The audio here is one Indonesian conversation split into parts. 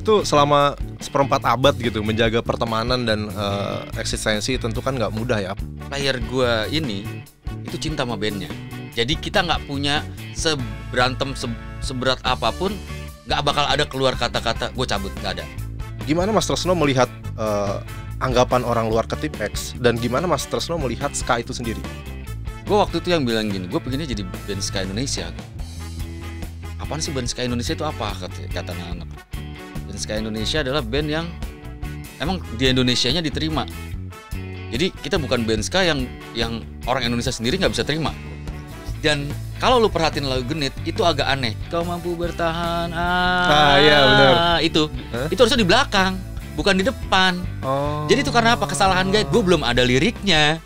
itu selama seperempat abad gitu menjaga pertemanan dan uh, eksistensi tentu kan nggak mudah ya. Player gue ini itu cinta sama bandnya. Jadi kita nggak punya seberantem se seberat apapun nggak bakal ada keluar kata-kata gue cabut nggak ada. Gimana Mas Tresno melihat uh, anggapan orang luar ketip X dan gimana Mas Tresno melihat Ska itu sendiri? Gue waktu itu yang bilang gini, gue pengennya jadi band Ska Indonesia apaan sih band ska Indonesia itu apa kata, kata anak-anak Ska Indonesia adalah band yang emang di Indonesia-nya diterima. Jadi kita bukan band ska yang yang orang Indonesia sendiri nggak bisa terima. Dan kalau lu perhatiin lagu genit itu agak aneh. Kau mampu bertahan. Ah, ah iya benar. Ah, itu. Huh? Itu harusnya di belakang, bukan di depan. Oh. Jadi itu karena apa? Kesalahan guys, gue belum ada liriknya.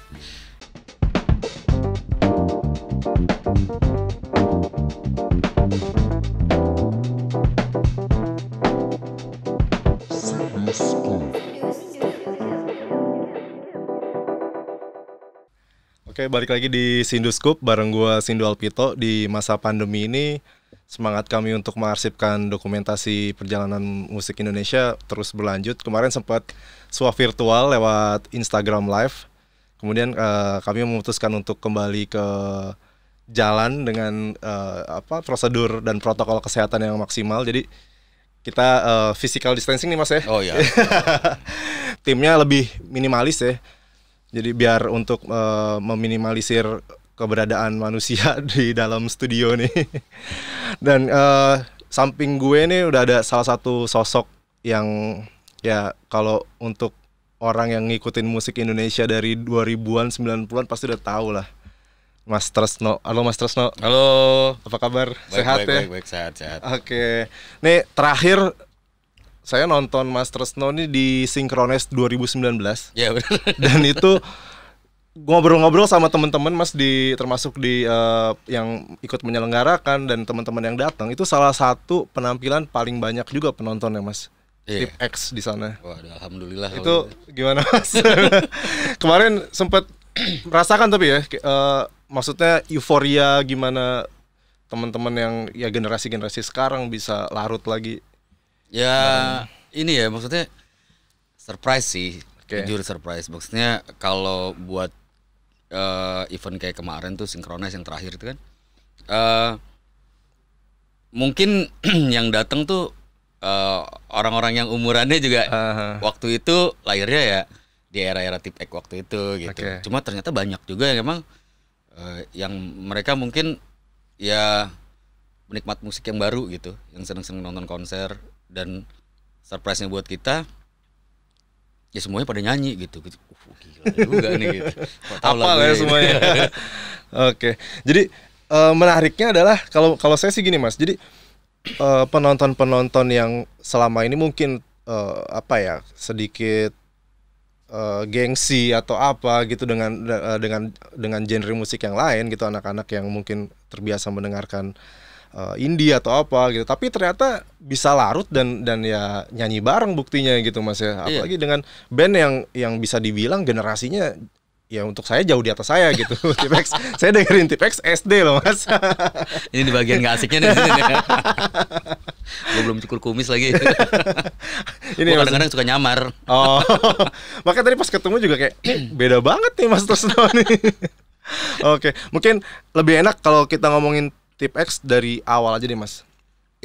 balik lagi di Sinduskup bareng gue Sindu Alpito di masa pandemi ini semangat kami untuk mengarsipkan dokumentasi perjalanan musik Indonesia terus berlanjut. Kemarin sempat sua virtual lewat Instagram Live. Kemudian uh, kami memutuskan untuk kembali ke jalan dengan uh, apa prosedur dan protokol kesehatan yang maksimal. Jadi kita uh, physical distancing nih Mas ya. Oh ya Timnya lebih minimalis ya jadi biar untuk uh, meminimalisir keberadaan manusia di dalam studio nih. Dan uh, samping gue nih udah ada salah satu sosok yang ya kalau untuk orang yang ngikutin musik Indonesia dari 2000-an 90-an pasti udah tahu lah. Mas Tresno. Halo Mas Tresno. Halo. Apa kabar? Baik, sehat baik, ya? Baik, baik, sehat, sehat. Oke. Nih terakhir saya nonton Master Snow ini di Synchronize 2019. ribu sembilan iya, benar. Dan itu ngobrol-ngobrol sama teman-teman Mas di termasuk di uh, yang ikut menyelenggarakan dan teman-teman yang datang itu salah satu penampilan paling banyak juga penontonnya Mas. Yeah. Tip X di sana. Waduh, alhamdulillah. Itu alhamdulillah. gimana Mas? Kemarin sempat merasakan tapi ya uh, maksudnya euforia gimana teman-teman yang ya generasi-generasi sekarang bisa larut lagi Ya ini ya maksudnya surprise sih. Okay. Jujur surprise. Maksudnya kalau buat uh, event kayak kemarin tuh sinkronis yang terakhir itu kan. Uh, mungkin yang datang tuh eh, orang-orang uh, yang umurannya juga uh -huh. waktu itu lahirnya ya di era-era tipek waktu itu gitu. Okay. Cuma ternyata banyak juga yang emang uh, yang mereka mungkin ya menikmat musik yang baru gitu, yang seneng-seneng nonton konser, dan surprise-nya buat kita ya semuanya pada nyanyi gitu gitu uh, juga nih gitu apa lah ya gitu. semuanya oke jadi uh, menariknya adalah kalau kalau saya sih gini mas jadi uh, eh, penonton penonton yang selama ini mungkin uh, apa ya sedikit uh, gengsi atau apa gitu dengan uh, dengan dengan genre musik yang lain gitu anak-anak yang mungkin terbiasa mendengarkan uh, indie atau apa gitu tapi ternyata bisa larut dan dan ya nyanyi bareng buktinya gitu mas ya iya. apalagi iya. dengan band yang yang bisa dibilang generasinya ya untuk saya jauh di atas saya gitu Tipex saya dengerin Tipex SD loh mas ini di bagian gak asiknya nih gue belum cukur kumis lagi ini kadang-kadang suka nyamar oh makanya tadi pas ketemu juga kayak beda banget nih mas Tosno nih Oke, okay. mungkin lebih enak kalau kita ngomongin tip X dari awal aja deh mas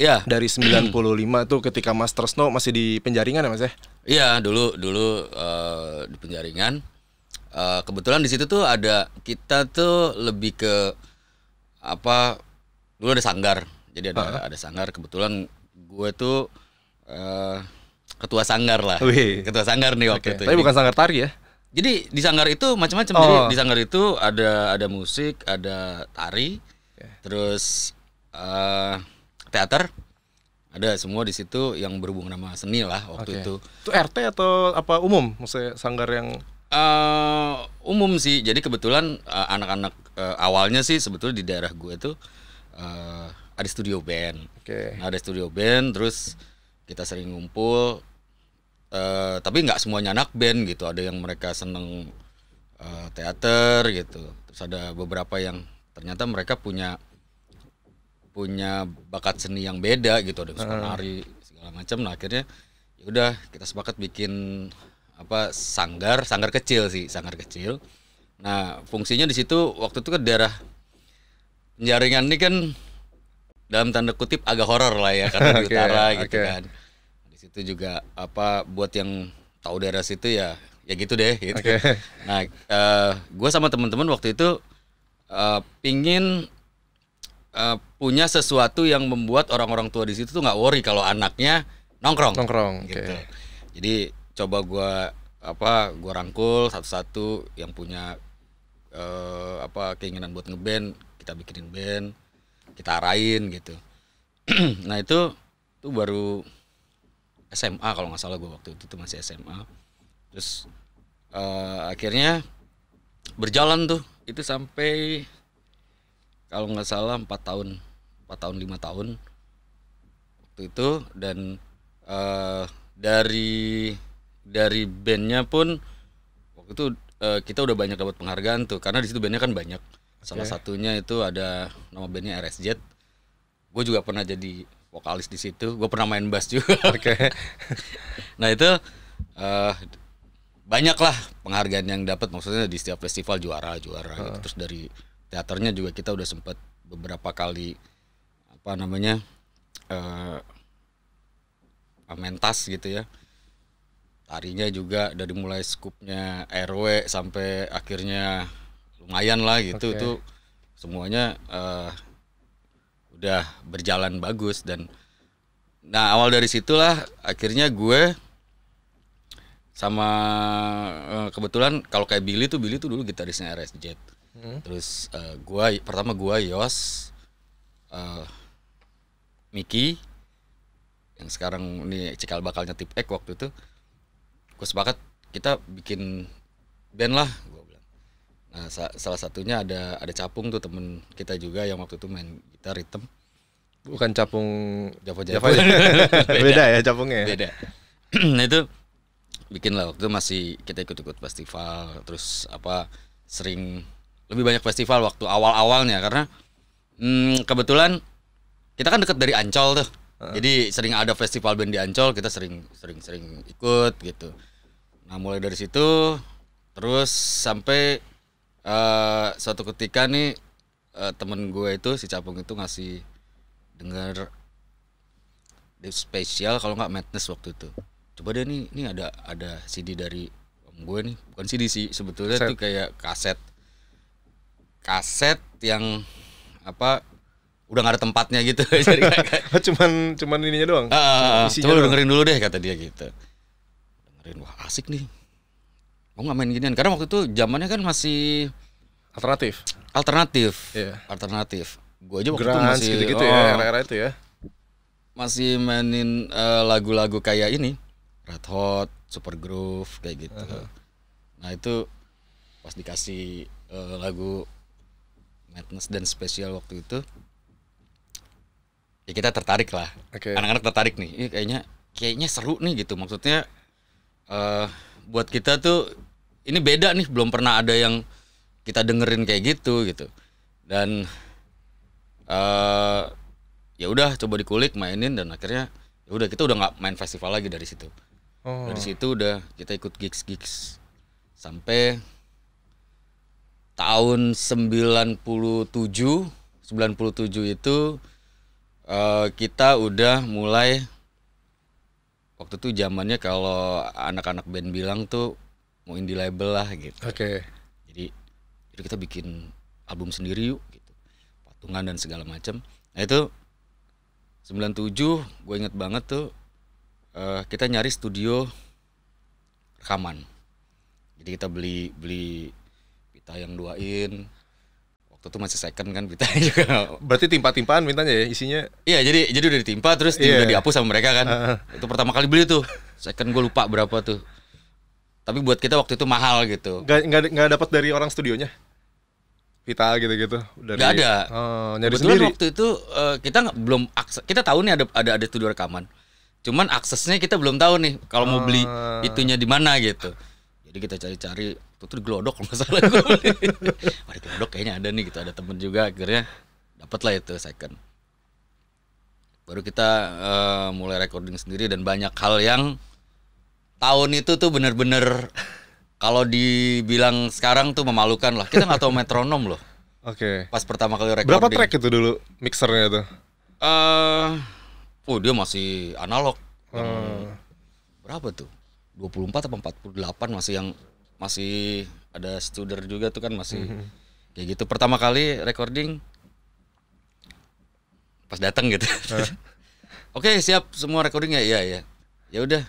Iya. Dari 95 tuh ketika Mas Tresno masih di penjaringan ya Mas ya? Iya, dulu dulu uh, di penjaringan. Uh, kebetulan di situ tuh ada kita tuh lebih ke apa dulu ada sanggar. Jadi ada uh -huh. ada sanggar kebetulan gue tuh uh, ketua sanggar lah. Wih. Ketua sanggar nih waktu okay. itu. Tapi bukan sanggar tari ya. Jadi di sanggar itu macam-macam. Oh. Jadi di sanggar itu ada ada musik, ada tari, Terus uh, teater ada semua di situ yang berhubung nama seni lah waktu okay. itu. Itu RT atau apa umum? Maksudnya sanggar yang uh, umum sih. Jadi kebetulan eh, anak-anak uh, uh, awalnya sih sebetulnya di daerah gue itu uh, ada studio band. Okay. Nah, ada studio band, terus kita sering ngumpul. Uh, tapi nggak semuanya anak band gitu. Ada yang mereka seneng uh, teater gitu. Terus ada beberapa yang ternyata mereka punya punya bakat seni yang beda gitu ada suka nari segala macam nah akhirnya ya udah kita sepakat bikin apa sanggar sanggar kecil sih sanggar kecil nah fungsinya di situ waktu itu kan daerah penjaringan ini kan dalam tanda kutip agak horor lah ya karena di utara okay. gitu kan di situ juga apa buat yang tahu daerah situ ya ya gitu deh gitu okay. nah uh, eh, gue sama teman-teman waktu itu uh, pingin uh, punya sesuatu yang membuat orang-orang tua di situ tuh nggak worry kalau anaknya nongkrong. Nongkrong. Gitu. Okay. Jadi coba gue apa gue rangkul satu-satu yang punya uh, apa keinginan buat ngeband kita bikinin band kita arahin gitu nah itu tuh baru SMA kalau nggak salah gue waktu itu tuh masih SMA terus uh, akhirnya berjalan tuh itu sampai kalau nggak salah empat tahun empat tahun lima tahun waktu itu dan uh, dari dari bandnya pun waktu itu uh, kita udah banyak dapat penghargaan tuh karena di situ bandnya kan banyak okay. salah satunya itu ada nama bandnya RSJ gue juga pernah jadi vokalis di situ gue pernah main bass juga okay. nah itu uh, banyaklah penghargaan yang dapat maksudnya di setiap festival juara juara uh. gitu. terus dari teaternya juga kita udah sempet beberapa kali apa namanya uh, eh, mentas gitu ya tarinya juga dari mulai skupnya RW sampai akhirnya lumayan lah gitu okay. itu semuanya uh, udah berjalan bagus dan nah awal dari situlah akhirnya gue sama eh, kebetulan kalau kayak Billy tuh Billy tuh dulu gitarisnya RSJ hmm. terus uh, gua pertama gua Yos uh, Miki yang sekarang ini cikal bakalnya Tip Ek waktu itu gue sepakat kita bikin band lah gua bilang nah sa salah satunya ada ada capung tuh temen kita juga yang waktu itu main gitar ritme bukan capung Java Java, Java. Ya? beda ya capungnya ya? beda nah itu bikin lah waktu itu masih kita ikut-ikut festival terus apa sering lebih banyak festival waktu awal-awalnya karena hmm, kebetulan kita kan deket dari Ancol tuh uh. jadi sering ada festival band di Ancol kita sering sering sering ikut gitu nah mulai dari situ terus sampai uh, suatu ketika nih uh, temen gue itu si Capung itu ngasih dengar spesial kalau nggak madness waktu itu coba deh nih ini ada ada CD dari om gue nih bukan CD sih sebetulnya itu kayak kaset kaset yang apa udah gak ada tempatnya gitu jadi kayak, oh, cuman cuman ininya doang uh, coba doang. dengerin dulu deh kata dia gitu dengerin wah asik nih mau nggak main ginian karena waktu itu zamannya kan masih alternatif alternatif yeah. alternatif gue aja waktu Grunge, itu masih gitu, -gitu oh, ya era-era itu ya masih mainin eh, lagu-lagu uh, lagu -lagu kayak ini Red Hot, Super Groove kayak gitu. Uh -huh. Nah itu pas dikasih uh, lagu Madness dan Special waktu itu, ya kita tertarik lah. anak Anak-anak tertarik nih, Ini kayaknya kayaknya seru nih gitu. Maksudnya uh, buat kita tuh ini beda nih, belum pernah ada yang kita dengerin kayak gitu gitu. Dan uh, ya udah coba dikulik mainin dan akhirnya ya udah kita udah nggak main festival lagi dari situ. Oh. Dari situ udah kita ikut gigs-gigs sampai tahun 97 97 itu uh, kita udah mulai waktu itu zamannya kalau anak-anak band bilang tuh mau indie label lah gitu. Oke. Okay. Jadi jadi kita bikin album sendiri yuk gitu. Patungan dan segala macam. Nah itu 97 gue inget banget tuh uh, kita nyari studio rekaman. Jadi kita beli beli pita yang dua in. Waktu itu masih second kan pita juga. Berarti timpa-timpaan mintanya ya isinya? Iya jadi jadi udah ditimpa terus yeah. udah dihapus sama mereka kan. Uh. Itu pertama kali beli tuh. Second gue lupa berapa tuh. Tapi buat kita waktu itu mahal gitu. Gak nggak nggak dapat dari orang studionya? kita gitu-gitu dari Gak ada. Oh, nyari sendiri. waktu itu uh, kita gak, belum akses, kita tahu nih ada ada ada studio rekaman Cuman aksesnya kita belum tahu nih kalau mau beli ah. itunya di mana gitu. Jadi kita cari-cari itu tuh di Glodok kalau salah gue beli. Wah, di Glodok kayaknya ada nih gitu, ada temen juga akhirnya dapat lah itu second. Baru kita uh, mulai recording sendiri dan banyak hal yang tahun itu tuh bener-bener kalau dibilang sekarang tuh memalukan lah. Kita nggak tahu metronom loh. Oke. Okay. Pas pertama kali recording. Berapa track itu dulu mixernya tuh? Eh uh, Oh dia masih analog. Yang hmm. Berapa tuh? 24 atau 48 masih yang masih ada studer juga tuh kan masih -hmm. kayak gitu. Pertama kali recording pas datang gitu. Oke, okay, siap semua recording ya. Iya, ya. Ya udah.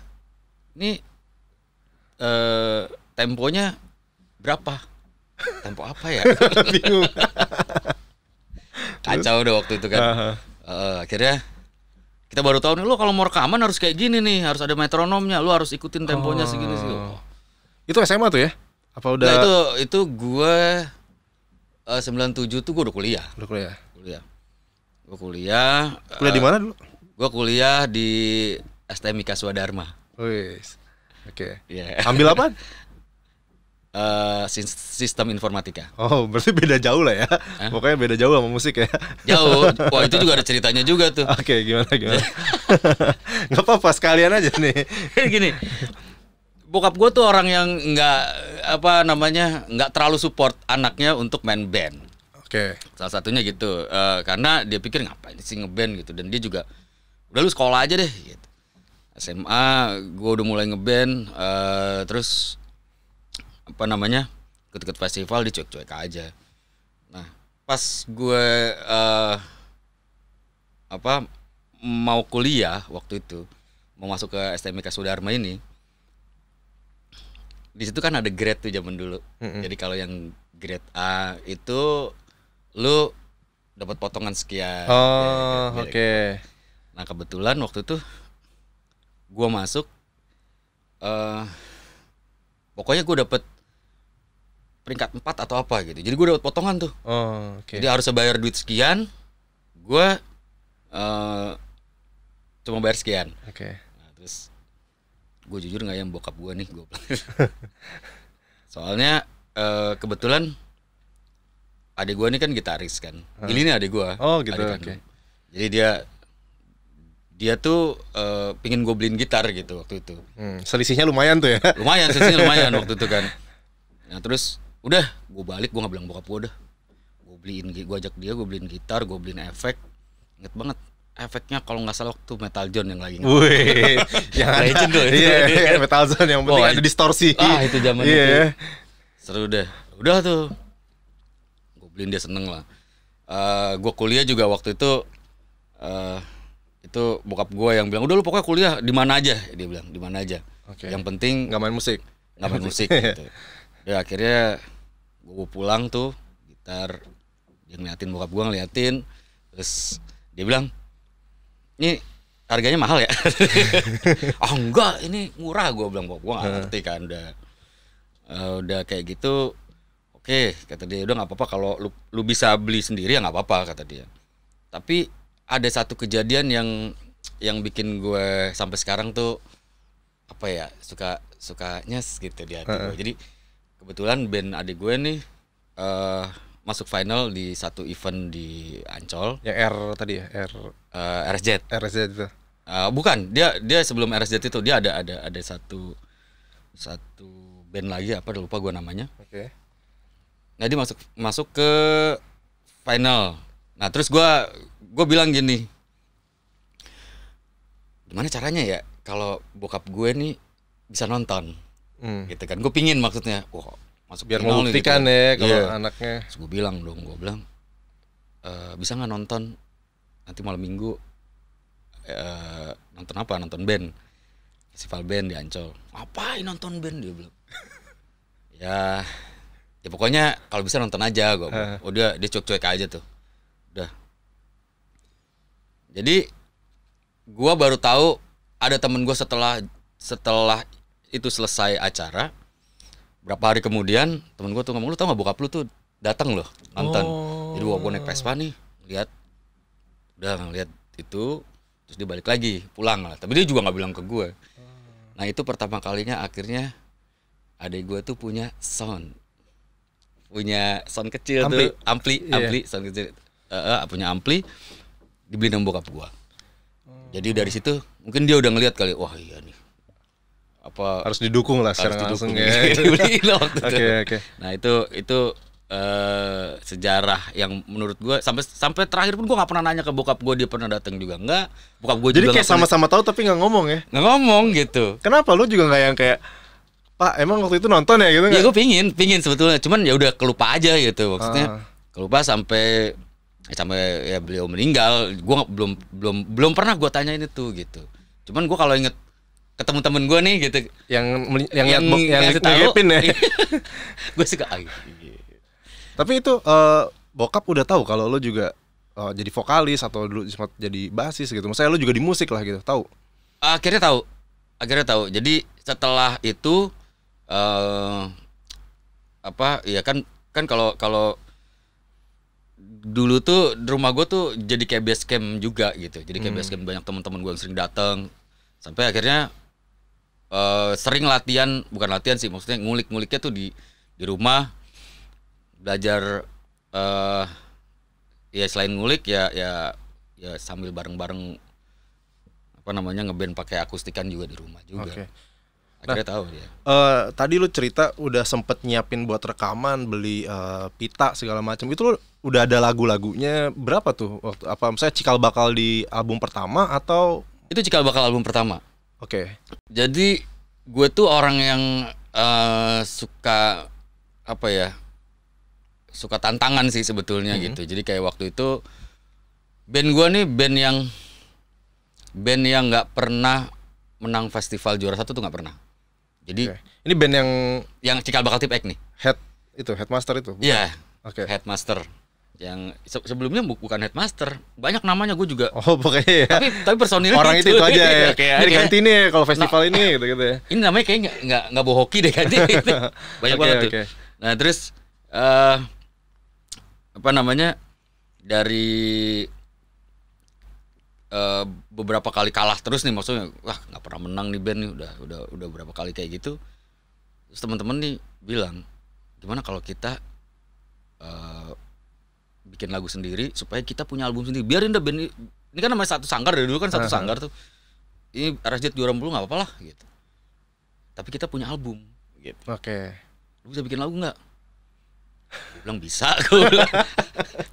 Ini eh temponya berapa? Tempo apa ya? Bingung. Kacau udah waktu itu kan. Uh -huh. uh, eh, akhirnya kita baru tahu nih lo kalau mau rekaman harus kayak gini nih harus ada metronomnya lo harus ikutin temponya oh. segini sih oh. itu SMA tuh ya apa udah nah, itu itu gue eh, sembilan tujuh tuh gue udah kuliah udah kuliah kuliah gue kuliah kuliah uh, di eh, mana dulu gue kuliah di STMIK Swadharma Oke. Okay. Iya. Yeah. Ambil apa? uh, sistem informatika. Oh, berarti beda jauh lah ya. Hah? Pokoknya beda jauh sama musik ya. Jauh. Wah, itu juga ada ceritanya juga tuh. Oke, okay, gimana gimana. Enggak apa-apa sekalian aja nih. Gini. Bokap gue tuh orang yang nggak apa namanya nggak terlalu support anaknya untuk main band. Oke. Okay. Salah satunya gitu uh, karena dia pikir ngapain sih ngeband gitu dan dia juga udah lu sekolah aja deh. Gitu. SMA gue udah mulai ngeband uh, terus apa namanya ikut-ikut festival dicuek-cuek aja nah pas gue uh, apa mau kuliah waktu itu mau masuk ke STMK Sudarma ini di situ kan ada grade tuh zaman dulu mm-hmm. jadi kalau yang grade A itu lu dapat potongan sekian oh ya, ya, ya, oke okay. nah kebetulan waktu itu gue masuk uh, pokoknya gue dapet peringkat 4 atau apa gitu. Jadi gue dapat potongan tuh. Oh, okay. Jadi harus bayar duit sekian, gue uh, cuma bayar sekian. Oke. Okay. Nah, terus gue jujur nggak yang bokap gue nih gue. Soalnya uh, kebetulan adik gue nih kan gitaris kan. Huh? Ini adik gue. Oh gitu. Oke. Okay. Jadi dia dia tuh uh, pingin gue beliin gitar gitu waktu itu. Hmm, selisihnya lumayan tuh ya. Lumayan, selisihnya lumayan waktu itu kan. Nah terus udah gue balik gue nggak bilang bokap gue udah gue beliin gue ajak dia gue beliin gitar gue beliin efek inget banget efeknya kalau nggak salah waktu Metal John yang lagi Wih, yang legend tuh iya, iya, Metal John yang penting oh, ada distorsi. Ah, itu zaman yeah. itu. Seru deh. Udah tuh. Gue beliin dia seneng lah. Uh, eh, gue kuliah juga waktu itu uh, itu bokap gue yang bilang udah lu pokoknya kuliah di mana aja dia bilang di mana aja okay. yang penting nggak main musik nggak main musik gitu ya akhirnya gue pulang tuh gitar dia ngeliatin bokap gue ngeliatin terus dia bilang ini harganya mahal ya oh enggak ini murah gue bilang bokap gue gak ngerti kan udah uh, udah kayak gitu oke okay, kata dia udah nggak apa-apa kalau lu, lu bisa beli sendiri ya nggak apa-apa kata dia tapi ada satu kejadian yang yang bikin gue sampai sekarang tuh apa ya suka suka nyes gitu dia uh -uh. jadi kebetulan band adik gue nih uh, masuk final di satu event di Ancol. Ya R tadi ya, R uh, eh, RZ RSJ itu. Uh, bukan, dia dia sebelum RZ itu dia ada ada ada satu satu band lagi apa lupa gue namanya. Oke. Okay. Nah, dia masuk masuk ke final. Nah, terus gue gue bilang gini. Gimana caranya ya kalau bokap gue nih bisa nonton? hmm. gitu kan gue pingin maksudnya wah masuk biar mau gitu membuktikan gitu. ya kalau yeah. anaknya gue bilang dong gue bilang e, bisa nggak nonton nanti malam minggu e, nonton apa nonton band festival band di Ancol ngapain nonton band dia bilang ya ya pokoknya kalau bisa nonton aja gue uh. oh dia dia cuek-cuek aja tuh udah jadi gue baru tahu ada temen gue setelah setelah itu selesai acara berapa hari kemudian temen gue tuh ngomong lu tau gak bokap lu tuh datang loh nonton oh. jadi gue naik Vespa nih lihat udah ngeliat itu terus dia balik lagi pulang lah tapi dia juga nggak bilang ke gue nah itu pertama kalinya akhirnya adik gue tuh punya sound punya sound kecil ampli. tuh ampli yeah. ampli sound kecil uh, uh, punya ampli dibeli sama bokap gue oh. jadi dari situ mungkin dia udah ngeliat kali wah iya nih apa harus didukung lah secara langsung ya. waktu itu. Nah itu itu Uh, sejarah yang menurut gue sampai sampai terakhir pun gue nggak pernah nanya ke bokap gue dia pernah datang juga nggak bokap gue jadi kayak sama-sama tahu tapi nggak ngomong ya nggak ngomong gitu kenapa lu juga nggak yang kayak pak emang waktu itu nonton ya gitu ya gue pingin pingin sebetulnya cuman ya udah kelupa aja gitu maksudnya ah. kelupa sampai eh, sampai ya beliau meninggal gue belum belum belum pernah gue tanya ini tuh gitu cuman gue kalau inget ketemu temen gue nih gitu yang yang yang, yang, yang, yang tahu, ya gue suka ah, gitu. tapi itu uh, bokap udah tahu kalau lo juga uh, jadi vokalis atau dulu sempat jadi basis gitu maksudnya lo juga di musik lah gitu tahu akhirnya tahu akhirnya tahu jadi setelah itu uh, apa ya kan kan kalau kalau dulu tuh rumah gue tuh jadi kayak base camp juga gitu jadi kayak hmm. base camp banyak teman-teman gue yang sering datang sampai akhirnya uh, sering latihan bukan latihan sih maksudnya ngulik-nguliknya tuh di di rumah belajar uh, ya selain ngulik ya ya ya sambil bareng-bareng apa namanya ngeband pakai akustikan juga di rumah juga. Okay. Akhirnya nah, tahu ya Uh, tadi lu cerita udah sempet nyiapin buat rekaman, beli uh, pita segala macam. Itu lu udah ada lagu-lagunya berapa tuh? Waktu, apa misalnya cikal bakal di album pertama atau itu cikal bakal album pertama. Oke. Okay. Jadi gue tuh orang yang uh, suka apa ya? Suka tantangan sih sebetulnya mm -hmm. gitu. Jadi kayak waktu itu band gue nih band yang band yang nggak pernah menang festival juara satu tuh nggak pernah. Jadi okay. ini band yang yang cikal bakal tipek nih. Head itu headmaster itu. Iya. Yeah, Oke. Okay. Headmaster yang se sebelumnya bukan headmaster banyak namanya gue juga oh pokoknya ya. tapi tapi personilnya orang itu, itu aja ya iya, kayak ini ganti nih ya, kalau festival nah, ini gitu gitu ya ini namanya kayak nggak nggak bohoki deh ganti gitu. banyak okay, banget okay. tuh nah terus uh, apa namanya dari uh, beberapa kali kalah terus nih maksudnya wah nggak pernah menang nih band nih udah udah udah berapa kali kayak gitu terus teman-teman nih bilang gimana kalau kita uh, bikin lagu sendiri supaya kita punya album sendiri biarin deh band ini kan namanya satu sanggar dari dulu kan satu uh ah, ah. sangkar tuh ini RSJ juara belum nggak apa-apa lah gitu tapi kita punya album gitu oke okay. lu bisa bikin lagu nggak bilang bisa gue bilang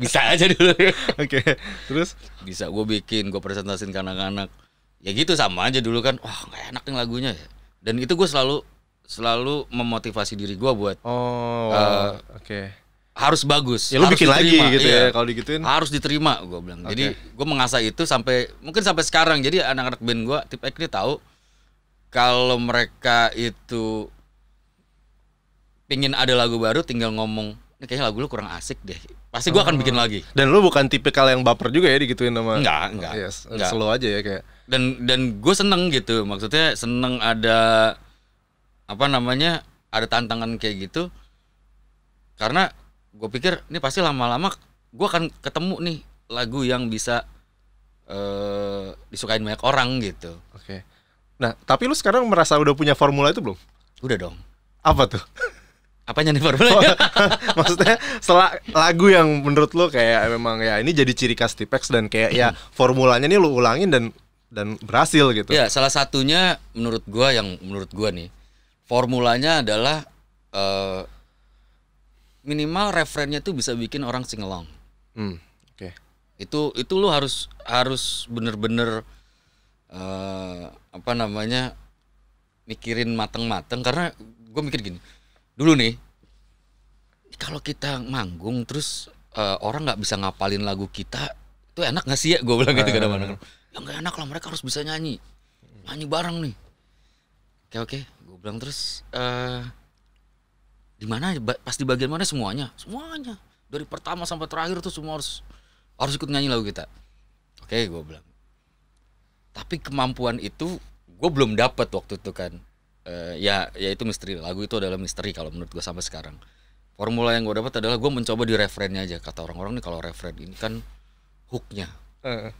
bisa aja dulu oke okay. terus bisa gue bikin gue presentasin ke anak-anak ya gitu sama aja dulu kan wah nggak enak nih lagunya dan itu gue selalu selalu memotivasi diri gue buat oh uh, oke okay harus bagus. Ya lu bikin diterima. lagi gitu ya, iya. ya kalau digituin. Harus diterima gue bilang. Okay. Jadi gue mengasah itu sampai mungkin sampai sekarang. Jadi anak-anak band gua tip X ini tahu kalau mereka itu pingin ada lagu baru tinggal ngomong ini kayaknya lagu lu kurang asik deh. Pasti gua oh. akan bikin lagi. Dan lu bukan tipe tipikal yang baper juga ya digituin sama Enggak, enggak. Oh, yes, enggak. Slow aja ya kayak. Dan dan gue seneng gitu. Maksudnya seneng ada apa namanya? ada tantangan kayak gitu. Karena gue pikir ini pasti lama-lama gue akan ketemu nih lagu yang bisa uh, disukain banyak orang gitu. Oke. Okay. Nah, tapi lu sekarang merasa udah punya formula itu belum? Udah dong. Apa tuh? Apanya nih formula? Oh, maksudnya setelah lagu yang menurut lu kayak memang ya ini jadi ciri khas Tipex dan kayak ya hmm. formulanya ini lu ulangin dan dan berhasil gitu. Ya, salah satunya menurut gue yang menurut gue nih formulanya adalah uh, minimal referennya tuh bisa bikin orang singelong. Hmm, Oke. Okay. Itu itu lu harus harus bener-bener uh, apa namanya mikirin mateng-mateng karena gue mikir gini dulu nih kalau kita manggung terus uh, orang nggak bisa ngapalin lagu kita itu enak gak sih ya gue bilang gitu uh, eh. kadang kadang ya nggak enak lah mereka harus bisa nyanyi nyanyi bareng nih oke oke gue bilang terus uh, di mana pasti bagian mana semuanya semuanya dari pertama sampai terakhir tuh semua harus harus ikut nyanyi lagu kita oke okay, gue bilang tapi kemampuan itu gue belum dapat waktu itu kan uh, ya ya itu misteri lagu itu adalah misteri kalau menurut gue sampai sekarang formula yang gue dapat adalah gue mencoba di referennya aja kata orang-orang nih kalau referen ini kan hooknya uh.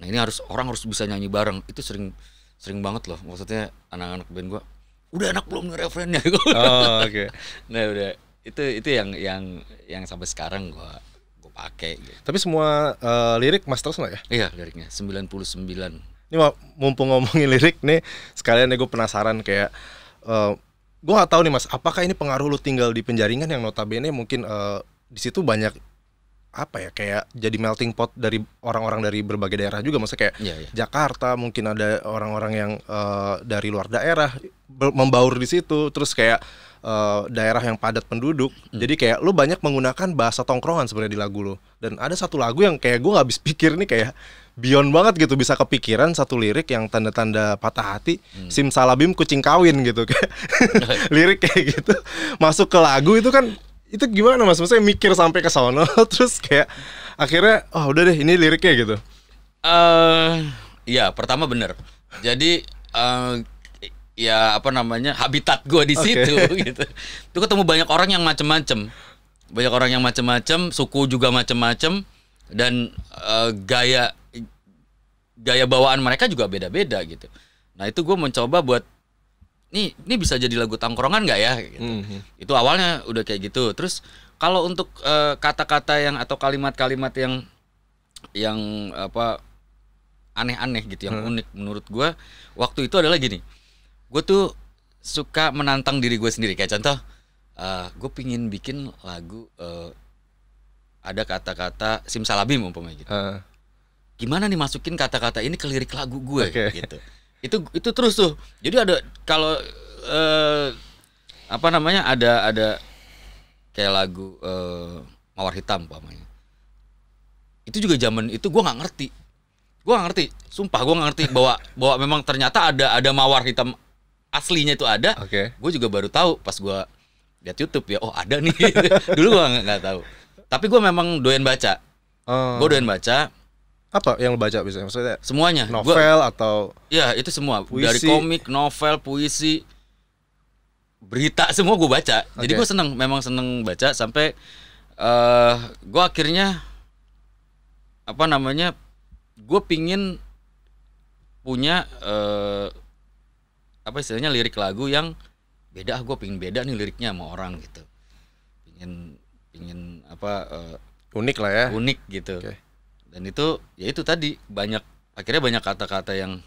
nah ini harus orang harus bisa nyanyi bareng itu sering sering banget loh maksudnya anak-anak band gue udah enak belum nih referennya oh, oke okay. nah udah itu itu yang yang yang sampai sekarang gua gua pakai gitu. tapi semua uh, lirik master terus ya iya liriknya 99 ini mumpung ngomongin lirik nih sekalian gue penasaran kayak uh, gua gak tahu nih mas apakah ini pengaruh lu tinggal di penjaringan yang notabene mungkin uh, di situ banyak apa ya kayak jadi melting pot dari orang-orang dari berbagai daerah juga maksudnya kayak yeah, yeah. Jakarta mungkin ada orang-orang yang uh, dari luar daerah membaur di situ terus kayak uh, daerah yang padat penduduk hmm. jadi kayak lu banyak menggunakan bahasa tongkrongan sebenarnya di lagu lu dan ada satu lagu yang kayak gua gak habis pikir nih kayak beyond banget gitu bisa kepikiran satu lirik yang tanda-tanda patah hati hmm. simsalabim kucing kawin gitu kayak lirik kayak gitu masuk ke lagu itu kan itu gimana mas? Maksudnya mikir sampai ke sono terus kayak akhirnya oh udah deh ini liriknya gitu. Eh uh, ya pertama bener. Jadi uh, ya apa namanya habitat gue di situ gitu. Tuh ketemu banyak orang yang macem-macem, banyak orang yang macem-macem, suku juga macem-macem dan uh, gaya gaya bawaan mereka juga beda-beda gitu. Nah itu gue mencoba buat ini ini bisa jadi lagu tangkrongan nggak ya gitu. mm -hmm. itu awalnya udah kayak gitu terus kalau untuk eh, kata-kata uh, yang atau kalimat-kalimat yang yang apa aneh-aneh gitu yang hmm. unik menurut gue waktu itu adalah gini gue tuh suka menantang diri gue sendiri kayak contoh uh, eh, gue pingin bikin lagu uh, ada kata-kata simsalabim umpamanya gitu uh. gimana nih masukin kata-kata ini ke lirik lagu gue okay. gitu itu itu terus tuh jadi ada kalau uh, apa namanya ada ada kayak lagu uh, mawar hitam namanya itu juga zaman itu gue nggak ngerti gue nggak ngerti sumpah gue nggak ngerti bahwa bahwa memang ternyata ada ada mawar hitam aslinya itu ada okay. gue juga baru tahu pas gue lihat YouTube ya oh ada nih dulu gue nggak tahu tapi gue memang doyan baca oh. gue doyan baca apa yang lo baca biasanya maksudnya semuanya novel gua, atau ya itu semua puisi. dari komik novel puisi berita semua gue baca okay. jadi gue seneng memang seneng baca sampai uh, eh, gue akhirnya apa namanya gue pingin punya uh, apa istilahnya lirik lagu yang beda ah gue pingin beda nih liriknya sama orang gitu pingin pingin apa uh, unik lah ya unik gitu okay dan itu ya itu tadi banyak akhirnya banyak kata-kata yang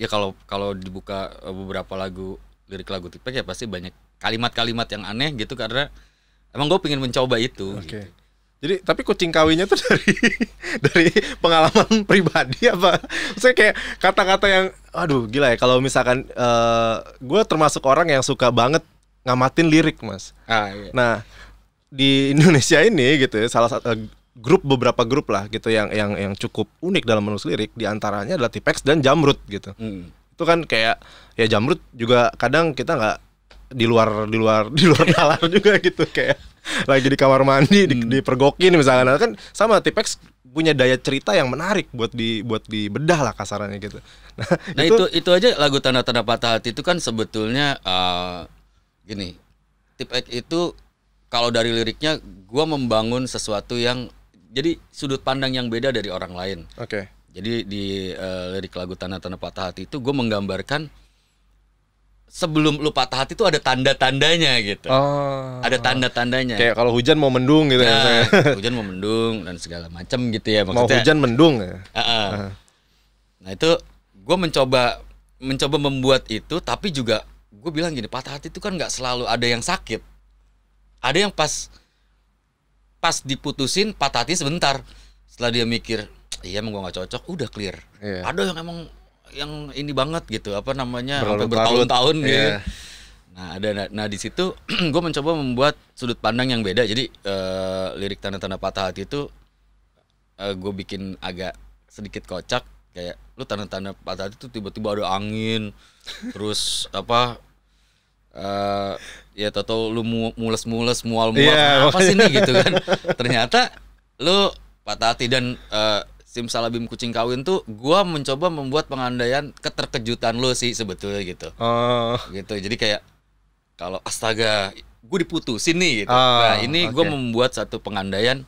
ya kalau kalau dibuka eh, beberapa lagu lirik lagu tipek ya pasti banyak kalimat-kalimat yang aneh gitu karena emang gue pengen mencoba itu okay. gitu. Jadi tapi kucing kawinnya tuh dari dari pengalaman pribadi apa? Saya kayak kata-kata yang aduh gila ya kalau misalkan uh, eh, gue termasuk orang yang suka banget ngamatin lirik mas. Ah, iya. Nah di Indonesia ini gitu ya salah satu eh, grup beberapa grup lah gitu yang yang yang cukup unik dalam menulis lirik diantaranya adalah Tipex dan Jamrut gitu hmm. itu kan kayak ya Jamrut juga kadang kita nggak di luar di luar di luar nalar juga gitu kayak lagi di kamar mandi di, hmm. dipergokin misalnya kan sama Tipex punya daya cerita yang menarik buat di buat di bedah lah kasarannya gitu. Nah, nah itu, itu itu aja lagu tanda-tanda patah hati itu kan sebetulnya uh, gini. Tipex itu kalau dari liriknya gue membangun sesuatu yang jadi sudut pandang yang beda dari orang lain. Oke. Okay. Jadi di uh, lirik lagu Tanah Tanah Patah Hati itu gue menggambarkan sebelum lu patah hati itu ada tanda-tandanya gitu. Oh. Ada tanda-tandanya. Kayak kalau hujan mau mendung gitu Ya, ya. hujan mau mendung dan segala macam gitu ya maksudnya. Mau hujan mendung ya. Uh -uh. Uh. Nah itu gue mencoba mencoba membuat itu tapi juga gue bilang gini patah hati itu kan nggak selalu ada yang sakit. Ada yang pas pas diputusin patah hati sebentar setelah dia mikir iya emang gue nggak cocok udah clear yeah. ada yang emang yang ini banget gitu apa namanya sampai bertahun-tahun yeah. gitu nah ada nah, nah di situ gue mencoba membuat sudut pandang yang beda jadi uh, lirik tanda-tanda patah hati itu uh, eh, gue bikin agak sedikit kocak kayak lu tanda-tanda patah hati tuh tiba-tiba ada angin terus apa uh, ya toto lu mules-mules mual-mual yeah, iya, apa sih nih gitu kan ternyata lu patah hati dan uh, eh, simsalabim kucing kawin tuh gua mencoba membuat pengandaian keterkejutan lu sih sebetulnya gitu uh. gitu jadi kayak kalau astaga gue diputusin nih gitu uh, nah ini okay. gue membuat satu pengandaian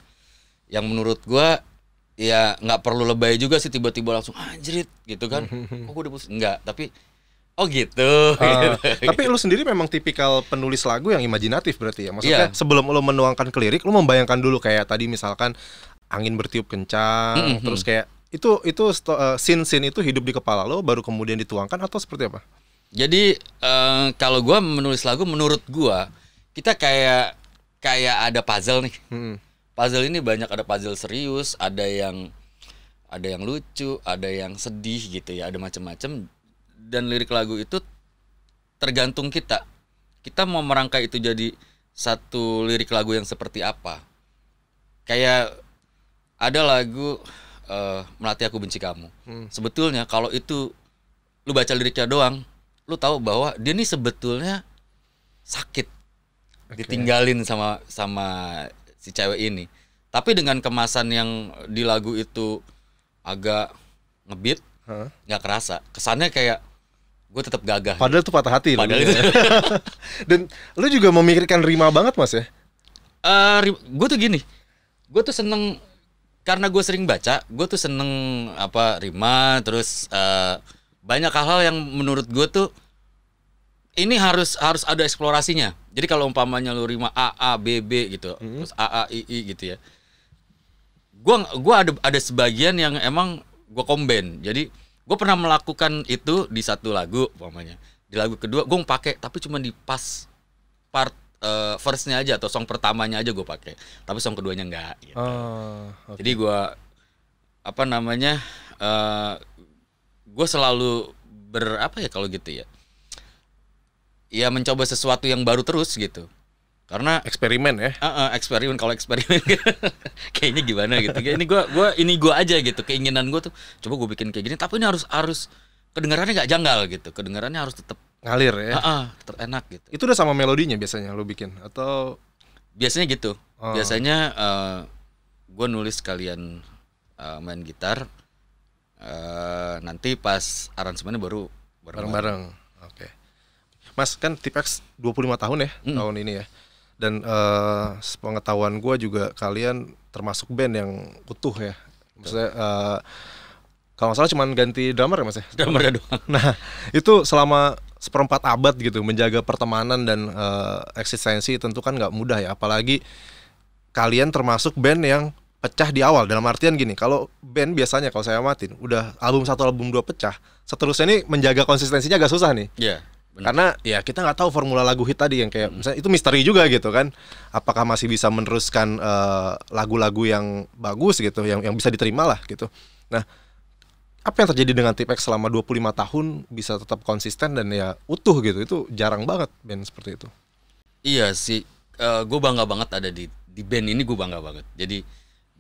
yang menurut gue ya nggak perlu lebay juga sih tiba-tiba langsung anjrit gitu kan oh gue diputusin nggak tapi Oh gitu. Uh, Tapi lu sendiri memang tipikal penulis lagu yang imajinatif berarti ya. Maksudnya yeah. sebelum lu menuangkan ke lirik, lu membayangkan dulu kayak tadi misalkan angin bertiup kencang, mm -hmm. terus kayak itu itu uh, eh, scene scene itu hidup di kepala lo baru kemudian dituangkan atau seperti apa? Jadi uh, kalau gua menulis lagu menurut gua kita kayak kayak ada puzzle nih. Hmm. Puzzle ini banyak ada puzzle serius, ada yang ada yang lucu, ada yang sedih gitu ya, ada macam-macam dan lirik lagu itu tergantung kita. Kita mau merangkai itu jadi satu lirik lagu yang seperti apa. Kayak ada lagu uh, eh, melatih aku benci kamu. Hmm. Sebetulnya kalau itu lu baca liriknya doang, lu tahu bahwa dia ini sebetulnya sakit. Okay. Ditinggalin sama sama si cewek ini. Tapi dengan kemasan yang di lagu itu agak ngebit, nggak huh? kerasa. Kesannya kayak gue tetap gagah. Padahal tuh itu patah hati. Padahal iya. itu. Dan lu juga memikirkan Rima banget mas ya? Uh, eh, gue tuh gini, gue tuh seneng karena gue sering baca, gue tuh seneng apa Rima, terus uh, banyak hal-hal yang menurut gue tuh ini harus harus ada eksplorasinya. Jadi kalau umpamanya lu Rima A A B B gitu, hmm. terus A A I I gitu ya. Gue gua ada ada sebagian yang emang gue komben. Jadi gue pernah melakukan itu di satu lagu umpamanya di lagu kedua gue pakai tapi cuma di pas part uh, verse-nya aja atau song pertamanya aja gue pakai tapi song keduanya enggak gitu. oh, okay. jadi gue apa namanya uh, eh, gue selalu berapa ya kalau gitu ya ya mencoba sesuatu yang baru terus gitu karena eksperimen ya uh, uh, eksperimen kalau eksperimen kayaknya gimana gitu ini gua gua ini gua aja gitu keinginan gua tuh coba gue bikin kayak gini tapi ini harus harus kedengarannya nggak janggal gitu kedengarannya harus tetap ngalir ya uh, uh, tetap enak gitu itu udah sama melodinya biasanya lo bikin atau biasanya gitu uh. biasanya uh, eh, gue nulis kalian uh, eh, main gitar uh, nanti pas aransemennya baru bareng-bareng oke okay. mas kan tipex 25 tahun ya mm. tahun ini ya dan uh, eh, pengetahuan gue juga kalian termasuk band yang utuh ya maksudnya uh, kalau salah cuma ganti drummer ya mas ya drummer ya doang nah itu selama seperempat abad gitu menjaga pertemanan dan uh, eksistensi tentu kan nggak mudah ya apalagi kalian termasuk band yang pecah di awal dalam artian gini kalau band biasanya kalau saya amatin udah album satu album dua pecah seterusnya ini menjaga konsistensinya agak susah nih yeah. Bener. Karena ya kita nggak tahu formula lagu hit tadi yang kayak hmm. misalnya itu misteri juga gitu kan. Apakah masih bisa meneruskan eh, lagu-lagu uh, yang bagus gitu, yang yang bisa diterima lah gitu. Nah, apa yang terjadi dengan Tipex selama 25 tahun bisa tetap konsisten dan ya utuh gitu. Itu jarang banget band seperti itu. Iya sih, uh, eh, gue bangga banget ada di di band ini gue bangga banget. Jadi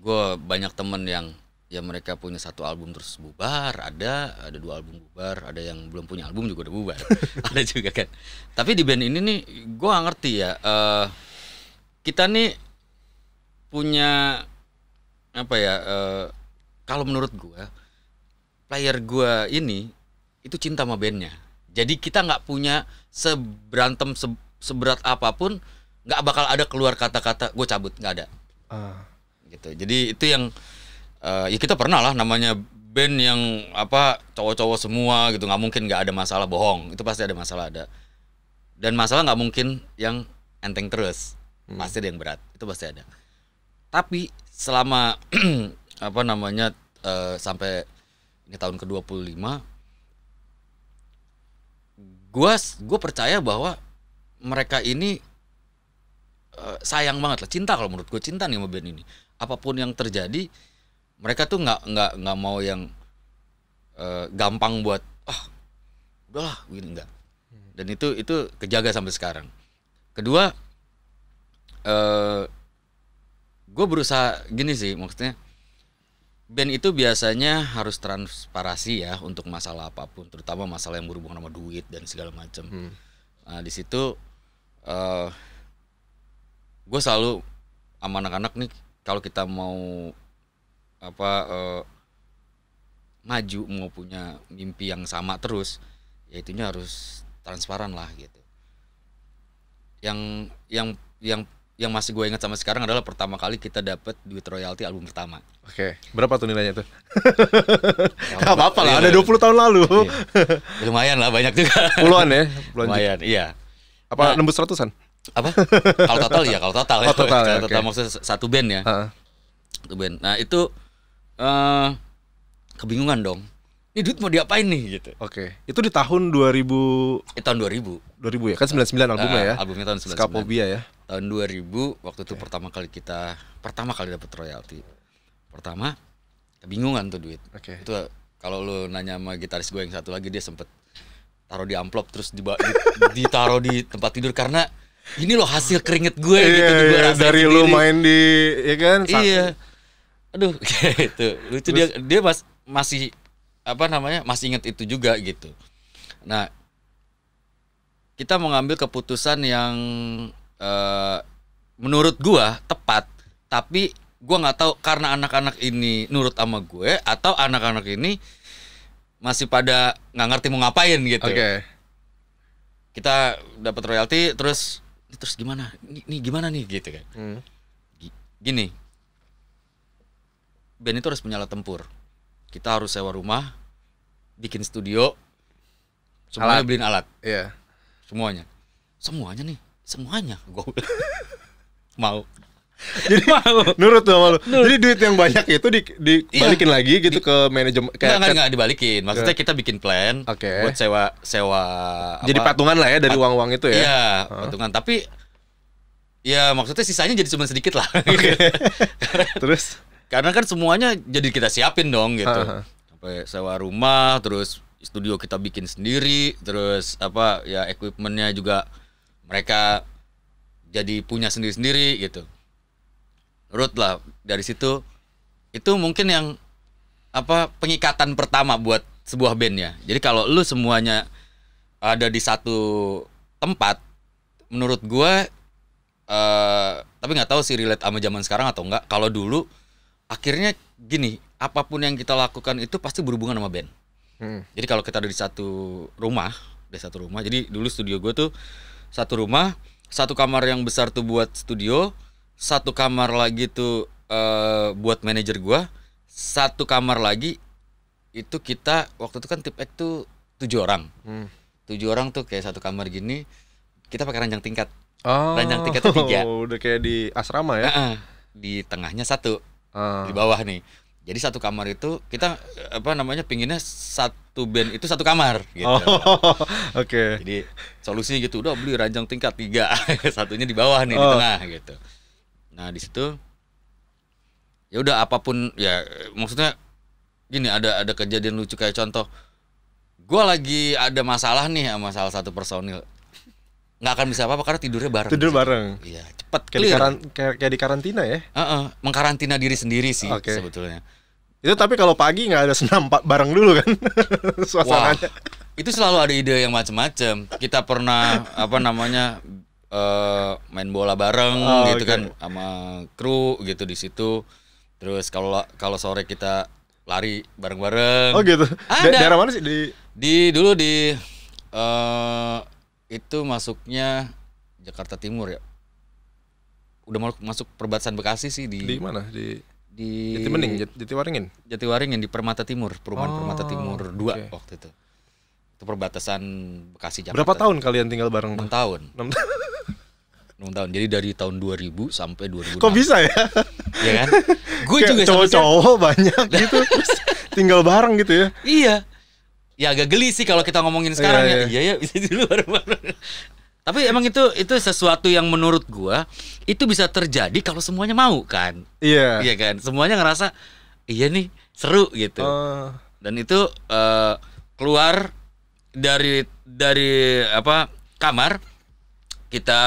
gue banyak temen yang ya mereka punya satu album terus bubar ada ada dua album bubar ada yang belum punya album juga udah bubar ada juga kan tapi di band ini nih gue ngerti ya uh, kita nih punya apa ya uh, kalau menurut gue player gue ini itu cinta sama bandnya jadi kita nggak punya seberantem se seberat apapun nggak bakal ada keluar kata-kata gue cabut nggak ada uh. gitu jadi itu yang uh, ya kita pernah lah namanya band yang apa cowok-cowok semua gitu nggak mungkin nggak ada masalah bohong itu pasti ada masalah ada dan masalah nggak mungkin yang enteng terus hmm. pasti ada yang berat itu pasti ada tapi selama apa namanya uh, sampai ini tahun ke-25 gua gua percaya bahwa mereka ini uh, sayang banget lah cinta kalau menurut gue cinta nih sama band ini apapun yang terjadi mereka tuh nggak nggak nggak mau yang uh, gampang buat ah udahlah gini gitu, enggak dan itu itu kejaga sampai sekarang kedua uh, eh, gue berusaha gini sih maksudnya band itu biasanya harus transparasi ya untuk masalah apapun terutama masalah yang berhubungan sama duit dan segala macam hmm. nah, di situ uh, eh, gue selalu sama anak-anak nih kalau kita mau apa uh, maju mau punya mimpi yang sama terus ya itunya harus transparan lah gitu yang yang yang yang masih gue ingat sama sekarang adalah pertama kali kita dapat duit royalti album pertama. Oke, berapa tuh nilainya tuh? Gak apa-apa lah, ada 20 iya. tahun lalu. Iya. Lumayan lah banyak juga. Puluhan ya, puluhan. Lumayan, juga. iya. Apa nah, nembus ratusan? Apa? Kalau total iya, oh, ya, kalau total. Oh, total, ya. total, ya, total maksudnya satu band ya. Uh -huh. Satu band. Nah, itu uh, kebingungan dong ini duit mau diapain nih gitu. Oke. Okay. Itu di tahun 2000 eh, tahun 2000. 2000 ya? Kan 99 nah, albumnya ya. Albumnya tahun 99. Skapobia ya. Tahun 2000 waktu itu pertama kali kita pertama kali dapat royalti. Pertama kebingungan tuh duit. Oke. Okay. Itu kalau lu nanya sama gitaris gue yang satu lagi dia sempet taruh di amplop terus di, ditaruh di tempat tidur karena ini loh hasil keringet gue iya, gitu gue yeah, dari lu main di ya kan iya aduh gitu lucu Terus, dia dia mas, masih apa namanya masih inget itu juga gitu nah kita mengambil keputusan yang uh, menurut gua tepat tapi gua nggak tahu karena anak-anak ini nurut sama gue atau anak-anak ini masih pada nggak ngerti mau ngapain gitu okay. kita dapat royalti terus terus gimana nih, nih gimana nih gitu kan hmm. gini band itu harus punya alat tempur. Kita harus sewa rumah, bikin studio, semuanya alat. beliin alat. Iya. Semuanya. Semuanya nih, semuanya. Gue mau. Jadi mau. Nurut tuh malu. Jadi duit yang banyak itu di, iya. dibalikin iya. lagi gitu di, ke manajemen kayak enggak, enggak, dibalikin. Maksudnya iya. kita bikin plan okay. buat sewa sewa Jadi apa, patungan lah ya dari uang-uang itu ya. Iya, huh. patungan. Tapi ya maksudnya sisanya jadi cuma sedikit lah. Okay. Terus karena kan semuanya jadi kita siapin dong gitu. Uh -huh. Sampai sewa rumah, terus studio kita bikin sendiri, terus apa ya equipmentnya juga mereka jadi punya sendiri-sendiri gitu. Root lah dari situ itu mungkin yang apa pengikatan pertama buat sebuah band ya. Jadi kalau lu semuanya ada di satu tempat, menurut gue Uh, tapi nggak tahu sih relate sama zaman sekarang atau enggak. Kalau dulu akhirnya gini apapun yang kita lakukan itu pasti berhubungan sama band hmm. jadi kalau kita ada di satu rumah di satu rumah jadi dulu studio gue tuh satu rumah satu kamar yang besar tuh buat studio satu kamar lagi tuh uh, buat manajer gue satu kamar lagi itu kita waktu itu kan tip tuh tujuh orang hmm. tujuh orang tuh kayak satu kamar gini kita pakai ranjang tingkat oh, ranjang tingkat tuh tiga Oh, udah kayak di asrama ya uh -uh. di tengahnya satu Ah. di bawah nih jadi satu kamar itu kita apa namanya pinginnya satu band itu satu kamar gitu. Oh, Oke. Okay. Jadi solusinya gitu udah beli ranjang tingkat tiga satunya di bawah nih oh. di tengah gitu. Nah di situ ya udah apapun ya maksudnya gini ada ada kejadian lucu kayak contoh gue lagi ada masalah nih sama salah satu personil nggak akan bisa apa-apa karena tidurnya bareng. Tidur bareng. Iya, cepet kayak Di karan, kayak, kayak di karantina ya? Uh -uh, mengkarantina diri sendiri sih okay. sebetulnya. Itu tapi kalau pagi nggak ada senam bareng dulu kan suasananya. Wah, itu selalu ada ide yang macam-macam. Kita pernah apa namanya uh, main bola bareng oh, gitu okay. kan sama kru gitu di situ. Terus kalau kalau sore kita lari bareng-bareng. Oh gitu. Ada. Da daerah mana sih di di dulu di uh, itu masuknya Jakarta Timur ya udah mau masuk perbatasan Bekasi sih di di mana di di Jatimening, Jatiwaringin Jatiwaringin di Permata Timur perumahan oh, Permata Timur dua okay. waktu itu itu perbatasan Bekasi Jakarta berapa tahun kalian tinggal bareng 6 tahun 6 tahun tahun. Jadi dari tahun 2000 sampai 2006. Kok bisa ya? Iya kan? Gue juga cowok-cowok banyak gitu terus tinggal bareng gitu ya. Iya ya agak geli sih kalau kita ngomongin iya, sekarang iya. ya. Iya ya bisa di luar. Tapi emang itu itu sesuatu yang menurut gua itu bisa terjadi kalau semuanya mau kan. Iya. Yeah. Iya kan? Semuanya ngerasa iya nih seru gitu. Uh. Dan itu uh, keluar dari dari apa kamar kita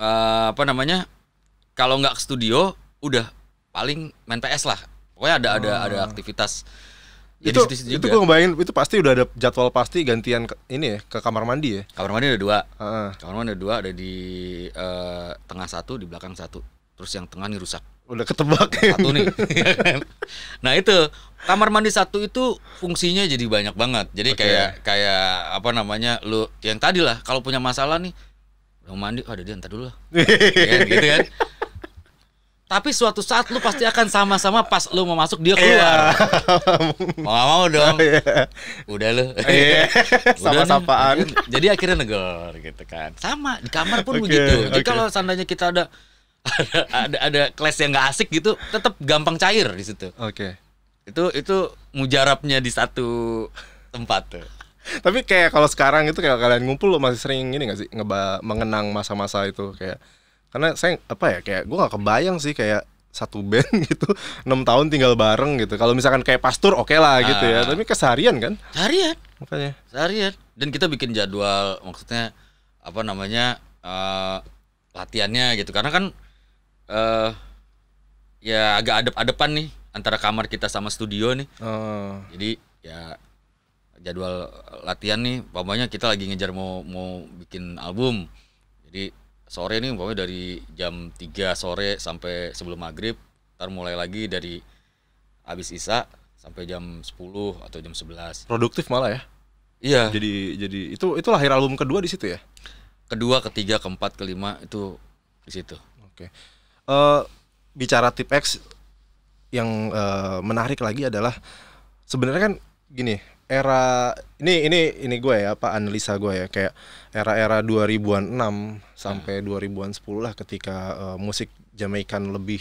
uh, apa namanya? Kalau nggak ke studio udah paling main PS lah. Pokoknya ada uh. ada ada oh. aktivitas jadi itu, situ itu gue ngebayangin itu pasti udah ada jadwal pasti gantian ke, ini ya ke kamar mandi ya. Kamar mandi ada dua. Uh. Kamar mandi ada dua ada di uh, tengah satu di belakang satu. Terus yang tengah nih rusak. Udah ketebak satu nih. nah itu kamar mandi satu itu fungsinya jadi banyak banget. Jadi okay. kayak kayak apa namanya lu yang tadi lah kalau punya masalah nih mau mandi oh, ada dia ntar dulu lah. Iya kan, gitu kan. Tapi suatu saat lu pasti akan sama-sama pas lu mau masuk dia iya. keluar. mau gak mau dong. Yeah. Udah lu. Yeah. Iya. sama sapaan Jadi akhirnya negor gitu kan. Sama di kamar pun okay. begitu. Jadi okay. kalau seandainya kita ada ada ada, ada kelas yang nggak asik gitu, tetap gampang cair di situ. Oke. Okay. Itu itu mujarabnya di satu tempat tuh. Tapi kayak kalau sekarang itu kayak kalian ngumpul lo masih sering ini gak sih ngeba mengenang masa-masa itu kayak karena saya apa ya kayak gue gak kebayang sih kayak satu band gitu enam tahun tinggal bareng gitu kalau misalkan kayak pastur oke okay lah nah, gitu ya ah. tapi keseharian kan seharian makanya seharian dan kita bikin jadwal maksudnya apa namanya uh, latihannya gitu karena kan uh, ya agak adep-adepan nih antara kamar kita sama studio nih uh. jadi ya jadwal latihan nih pokoknya kita lagi ngejar mau mau bikin album jadi sore nih umpamanya dari jam 3 sore sampai sebelum maghrib ntar mulai lagi dari habis isa sampai jam 10 atau jam 11 produktif malah ya iya jadi jadi itu itu lahir album kedua di situ ya kedua ketiga keempat kelima itu di situ oke okay. uh, eh, bicara tip X yang uh, menarik lagi adalah sebenarnya kan gini era ini ini ini gue ya apa analisa gue ya kayak era-era 2000-an 6 sampai hmm. 2000-an 10 lah ketika uh, musik Jamaikan lebih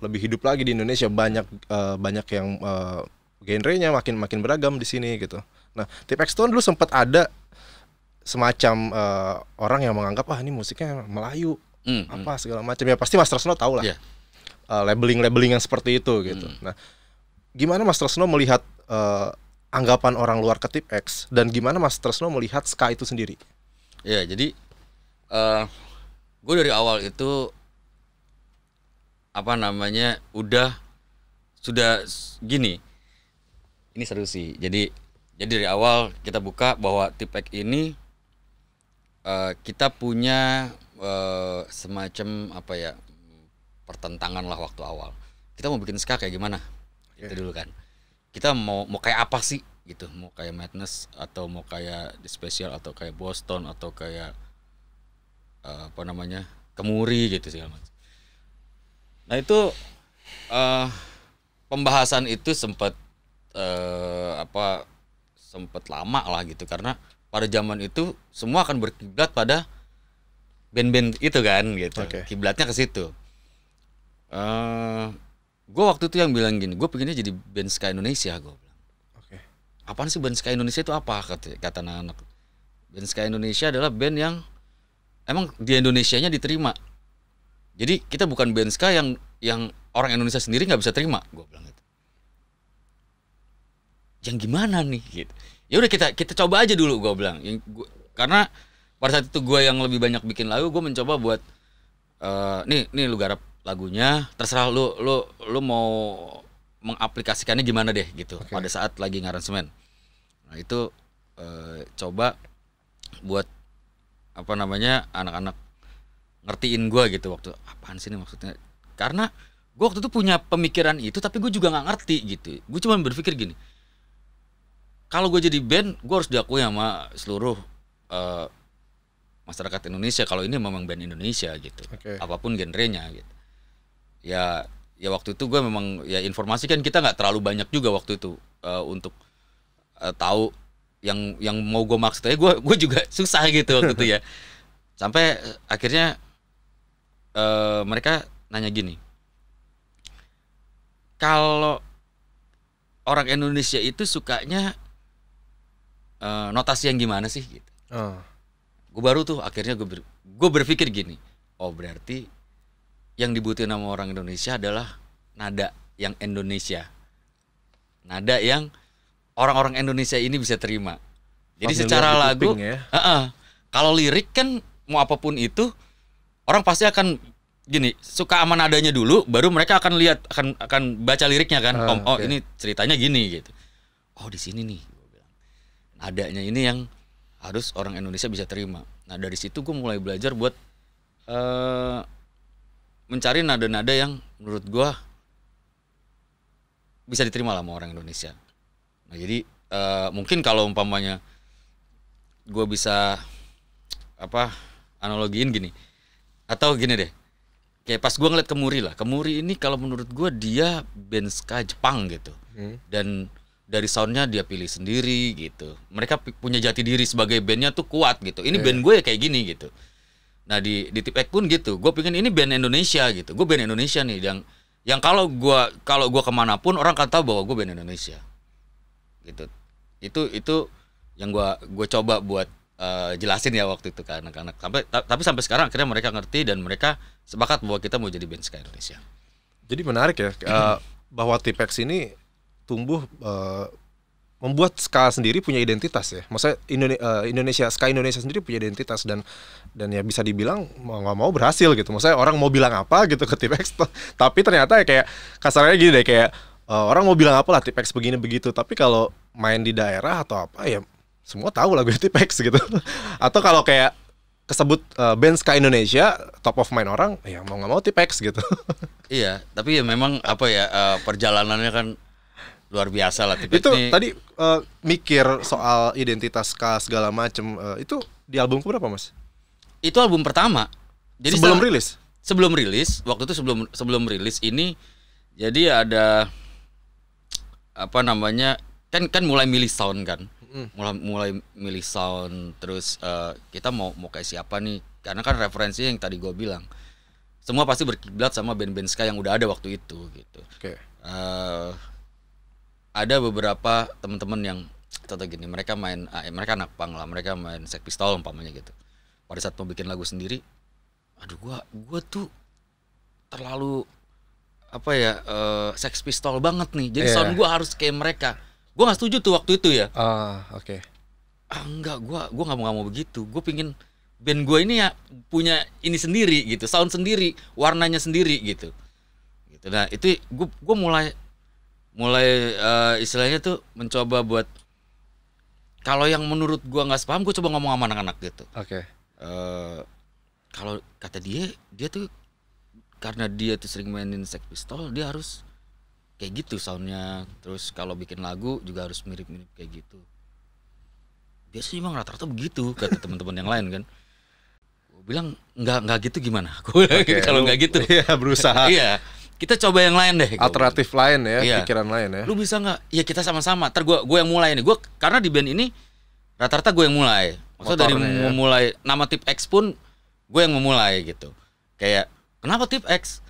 lebih hidup lagi di Indonesia banyak uh, banyak yang uh, genrenya makin makin beragam di sini gitu. Nah, X Stone dulu sempat ada semacam uh, orang yang menganggap ah ini musiknya Melayu hmm, apa hmm. segala macam ya pasti Master Snow tahu lah. Yeah. Iya. Uh, labeling labeling yang seperti itu gitu. Hmm. Nah, gimana Master Snow melihat uh, anggapan orang luar ke tip X dan gimana Mas Tresno melihat ska itu sendiri? Ya jadi uh, eh, gue dari awal itu apa namanya udah sudah gini ini seru sih jadi jadi dari awal kita buka bahwa X ini uh, kita punya uh, semacam apa ya pertentangan lah waktu awal kita mau bikin ska kayak gimana yeah. itu iya. dulu kan kita mau mau kayak apa sih gitu mau kayak madness atau mau kayak the special atau kayak Boston atau kayak uh, apa namanya kemuri gitu segala macam nah itu uh, pembahasan itu sempat uh, eh, apa sempat lama lah gitu karena pada zaman itu semua akan berkiblat pada band-band itu kan gitu okay. kiblatnya ke situ uh, gue waktu itu yang bilang gini gue pengennya jadi band ska Indonesia gue bilang oke okay. apaan sih band ska Indonesia itu apa kata kata anak-anak band ska Indonesia adalah band yang emang di Indonesia nya diterima jadi kita bukan band ska yang yang orang Indonesia sendiri nggak bisa terima gue bilang gitu yang gimana nih gitu ya udah kita kita coba aja dulu gue bilang yang gua, karena pada saat itu gue yang lebih banyak bikin lagu gue mencoba buat uh, nih nih lu garap lagunya terserah lu lu lu mau mengaplikasikannya gimana deh gitu okay. pada saat lagi ngaransemen nah itu e, coba buat apa namanya anak-anak ngertiin gue gitu waktu apaan sih ini maksudnya karena gue waktu itu punya pemikiran itu tapi gue juga nggak ngerti gitu gue cuma berpikir gini kalau gue jadi band gue harus diakui sama seluruh e, masyarakat Indonesia kalau ini memang band Indonesia gitu okay. apapun genrenya gitu ya ya waktu itu gue memang ya informasi kan kita nggak terlalu banyak juga waktu itu uh, untuk uh, tahu yang yang mau gue maksudnya gue gue juga susah gitu waktu itu ya sampai akhirnya uh, mereka nanya gini kalau orang Indonesia itu sukanya uh, notasi yang gimana sih gitu uh. Oh. gue baru tuh akhirnya gue ber, gue berpikir gini oh berarti yang dibutuhin sama orang Indonesia adalah nada yang Indonesia. Nada yang orang-orang Indonesia ini bisa terima. Jadi secara lagu, ya. uh -uh, kalau lirik kan mau apapun itu, orang pasti akan gini suka aman adanya dulu, baru mereka akan lihat akan akan baca liriknya kan, uh, om oh ini ceritanya gini gitu. Oh di sini nih, nadanya ini yang harus orang Indonesia bisa terima. Nah dari situ gue mulai belajar buat uh, mencari nada-nada yang menurut gue bisa diterima lah sama orang Indonesia. Nah jadi uh, mungkin kalau umpamanya gue bisa apa analogiin gini atau gini deh kayak pas gue ngeliat Kemuri lah Kemuri ini kalau menurut gue dia band ska Jepang gitu hmm. dan dari soundnya dia pilih sendiri gitu mereka punya jati diri sebagai bandnya tuh kuat gitu ini yeah. band gue ya kayak gini gitu Nah di di Tipek pun gitu. Gue pingin ini band Indonesia gitu. Gue band Indonesia nih yang yang kalau gue kalau gue kemanapun orang kata bahwa gue band Indonesia. Gitu. Itu itu yang gue gue coba buat uh, jelasin ya waktu itu ke anak-anak. Sampai tapi sampai sekarang akhirnya mereka ngerti dan mereka sepakat bahwa kita mau jadi band Sky Indonesia. Jadi menarik ya uh, bahwa Tipek ini tumbuh uh, membuat ska sendiri punya identitas ya. Maksudnya Indonesia, uh, eh, Indonesia ska Indonesia sendiri punya identitas dan dan ya bisa dibilang mau nggak mau berhasil gitu. Maksudnya orang mau bilang apa gitu ke t tapi ternyata ya kayak kasarnya gini deh kayak uh, orang mau bilang apa lah t begini begitu, tapi kalau main di daerah atau apa ya semua tahu lagu t gitu. atau kalau kayak kesebut uh, band ska Indonesia top of mind orang ya mau nggak mau t gitu. iya, tapi ya memang apa ya uh, perjalanannya kan luar biasa lah tipe itu ini. tadi uh, mikir soal identitas kah segala macem uh, itu di album berapa mas itu album pertama jadi sebelum setelah, rilis sebelum rilis waktu itu sebelum sebelum rilis ini jadi ada apa namanya kan kan mulai milih sound kan mulai mulai milih sound terus uh, kita mau mau kayak siapa nih karena kan referensi yang tadi gue bilang semua pasti berkiblat sama band-band ska yang udah ada waktu itu gitu okay. uh, ada beberapa teman-teman yang contoh gini mereka main eh, mereka anak pang lah mereka main Sex Pistol umpamanya gitu pada saat mau bikin lagu sendiri aduh gua gua tuh terlalu apa ya uh, eh, Sex Pistol banget nih jadi yeah. sound gua harus kayak mereka gua nggak setuju tuh waktu itu ya ah uh, oke okay. ah enggak gua gua nggak mau nggak mau begitu gua pingin band gua ini ya punya ini sendiri gitu sound sendiri warnanya sendiri gitu gitu nah itu gua gua mulai mulai uh, istilahnya tuh mencoba buat kalau yang menurut gua nggak paham gua coba ngomong sama anak-anak gitu oke okay. uh, eh, kalau kata dia dia tuh karena dia tuh sering mainin Sex Pistol dia harus kayak gitu soundnya terus kalau bikin lagu juga harus mirip-mirip kayak gitu biasanya emang rata-rata begitu kata teman-teman yang lain kan gue bilang nggak nggak gitu gimana gue okay, gitu, kalau nggak gitu ya berusaha iya kita coba yang lain deh. Gitu. Alternatif lain ya, iya. pikiran lain ya. Lu bisa nggak? Ya kita sama-sama. Ter gue gue yang mulai nih. Gue karena di band ini rata-rata gue yang mulai. Maksudnya Motor dari ya. memulai nama tip X pun gue yang memulai gitu. Kayak kenapa tip X?